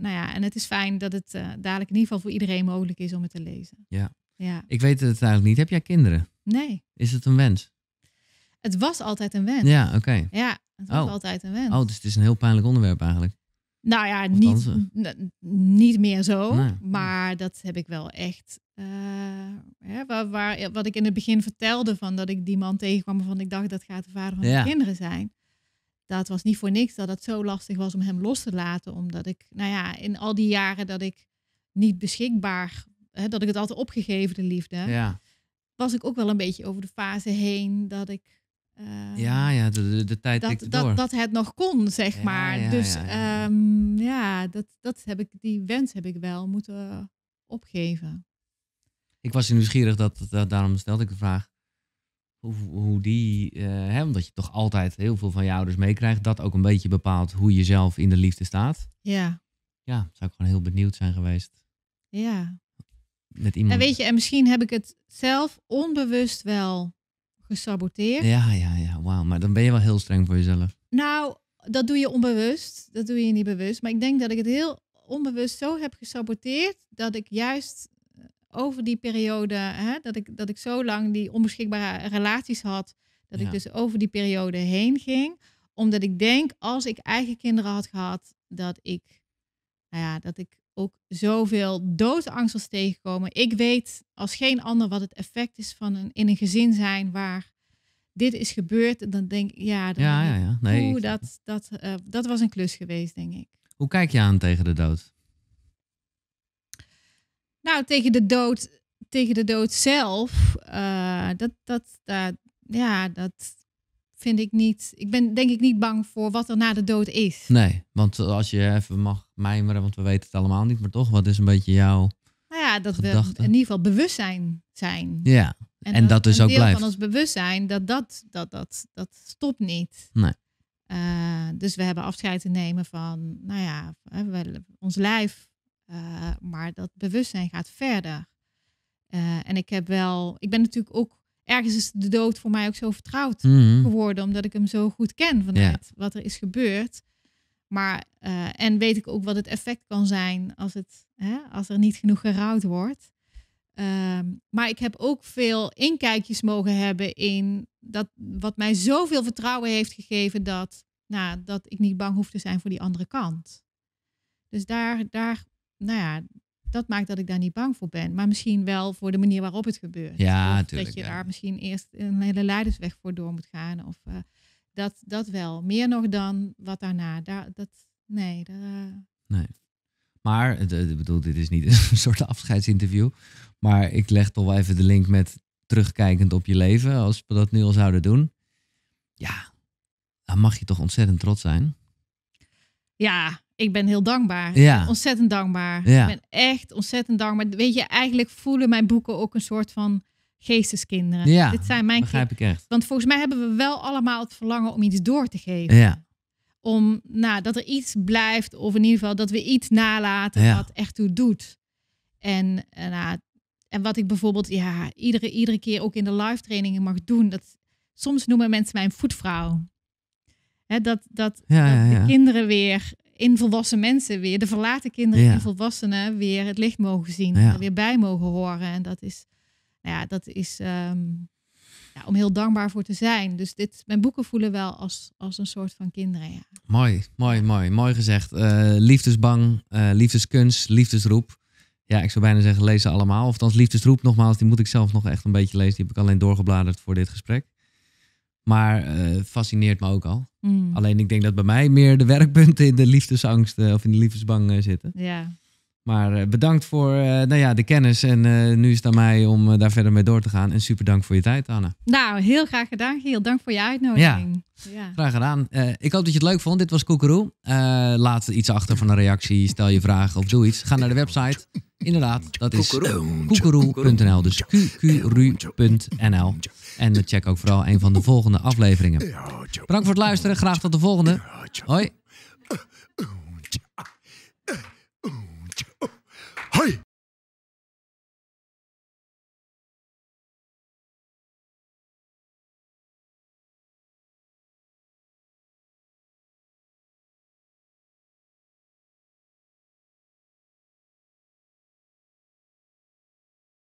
nou ja, en het is fijn dat het dadelijk in ieder geval voor iedereen mogelijk is om het te lezen. Ja. ja. Ik weet het eigenlijk niet. Heb jij kinderen? Nee. Is het een wens? Het was altijd een wens. Ja, oké. Ja, het was oh. altijd een wens. Oh, dus het is een heel pijnlijk onderwerp eigenlijk. Nou ja, niet, eh. niet meer zo. Maar dat heb ik wel echt. Eh, waar, waar, eh, wat ik in het begin vertelde van dat ik die man tegenkwam van ik dacht dat gaat de vader van mijn kinderen zijn. Dat was niet voor niks dat het zo lastig was om hem los te laten. Omdat ik, nou ja, in al die jaren dat ik niet beschikbaar, hè, dat ik het altijd opgegeven, de liefde, ja. was ik ook wel een beetje over de fase heen dat ik Ehm, ja, ja, de, de tijd dat, door. dat, dat het nog kon, zeg maar. dus ja, ehm, ja, dat, dat heb ik, die wens heb ik wel moeten opgeven. Ik was nieuwsgierig, dat, dat, daarom stelde ik de vraag. Hoe, hoe die, eh, hè, omdat je toch altijd heel veel van je ouders meekrijgt, dat ook een beetje bepaalt hoe je zelf in de liefde staat. Ja. Ja, zou ik gewoon heel benieuwd zijn geweest. Ja. Met iemand. weet je, en misschien heb ik het zelf onbewust wel gesaboteerd. Ja, ja, ja. Wauw. Maar dan ben je wel heel streng voor jezelf. Nou, dat doe je onbewust. Dat doe je niet bewust. Maar ik denk dat ik het heel onbewust zo heb gesaboteerd dat ik juist eh, over die periode, hè, dat, ik, dat ik zo lang die onbeschikbare relaties had, dat ik dus over die periode heen ging. Omdat ik denk, als ik eigen kinderen had gehad, dat ik, nou ja, dat ik ook zoveel doodsangst als tegenkomen. Ik weet als geen ander wat het effect is van een, in een gezin zijn waar dit is gebeurd. En dan denk ik, ja, dan ja, ja, Nee, dat, dat, eh, dat was een klus geweest, denk ik. Hoe kijk je aan tegen de dood? Nou, tegen de dood, tegen de dood zelf, eh, dat, dat, dat, ja, dat vind ik niet. Ik ben denk ik niet bang voor wat er na de dood is. Nee, want als je even mag mijmeren, want we weten het allemaal niet, maar toch, wat is een beetje jouw. Nou ja, dat gedachte? we in ieder geval bewustzijn zijn. Ja, en, dat, dat, dus ook blijft. Een van ons bewustzijn, dat, dat, dat, dat, dat stopt niet. Nee. Eh, dus we hebben afscheid te nemen van, nou ja, we, ons lijf. Eh, maar dat bewustzijn gaat verder. Eh, en ik heb wel, ik ben natuurlijk ook ergens is de dood voor mij ook zo vertrouwd mhm. geworden, omdat ik hem zo goed ken vanuit wat er is gebeurd. Maar, eh, en weet ik ook wat het effect kan zijn als, het, hè, als er niet genoeg gerouwd wordt. Ehm, maar ik heb ook veel inkijkjes mogen hebben in dat wat mij zoveel vertrouwen heeft gegeven dat, nou, dat ik niet bang hoef te zijn voor die andere kant. Dus daar, daar, nou ja, dat maakt dat ik daar niet bang voor ben. Maar misschien wel voor de manier waarop het gebeurt. Ja, natuurlijk. Dat je daar misschien eerst een hele leidersweg voor door moet gaan. Of eh, dat, dat wel. Meer nog dan wat daarna. Daar, dat, nee, daar, eh, nee. Maar, ik bedoel, dit is niet (laughs) een soort afscheidsinterview. Maar ik leg toch wel even de link met terugkijkend op je leven. Als we dat nu al zouden doen. Ja, dan mag je toch ontzettend trots zijn. Ja, ik ben heel dankbaar. Ja. Ontzettend dankbaar. Ja. Ik ben echt ontzettend dankbaar. Weet je, eigenlijk voelen mijn boeken ook een soort van geesteskinderen. Ja, Dit zijn mijn begrijp ik echt. Want volgens mij hebben we wel allemaal het verlangen om iets door te geven. Ja. Om, nou, dat er iets blijft, of in ieder geval dat we iets nalaten ja. wat echt toe doet. En, en, nou, en wat ik bijvoorbeeld, ja, iedere, iedere keer ook in de live trainingen mag doen. Dat, soms noemen mensen mij een voetvrouw. Hè, dat dat, ja, dat de kinderen weer in volwassen mensen weer, de verlaten kinderen in volwassenen weer het licht mogen zien, weer bij mogen horen. En dat is, ja, dat is ehm, ja, om heel dankbaar voor te zijn. Dus dit, mijn boeken voelen wel als, als een soort van kinderen. Ja. Mooi, mooi, mooi, mooi gezegd. Uh, liefdesbang, eh, liefdeskunst, liefdesroep. Ja, ik zou bijna zeggen, lezen allemaal. Of dan liefdesroep nogmaals, die moet ik zelf nog echt een beetje lezen. Die heb ik alleen doorgebladerd voor dit gesprek. Maar uh, fascineert me ook al. Hmm. Alleen ik denk dat bij mij meer de werkpunten in de liefdesangst eh, of in de liefdesbang eh, zitten. Ja. Maar bedankt voor nou ja, de kennis. En nu is het aan mij om daar verder mee door te gaan. En super dank voor je tijd, Anne. Nou, heel graag gedaan, Giel. Dank voor je uitnodiging. Ja, graag gedaan. ik hoop dat je het leuk vond. Dit was Koekeroe. laat iets achter van een reactie. Stel je vragen of doe iets. Ga naar de website. Inderdaad, dat is koekeroe.nl. Dus qqru.nl. En check ook vooral een van de volgende afleveringen. Bedankt voor het luisteren. Graag tot de volgende. Hoi. Eh, eh, eh, Hoi.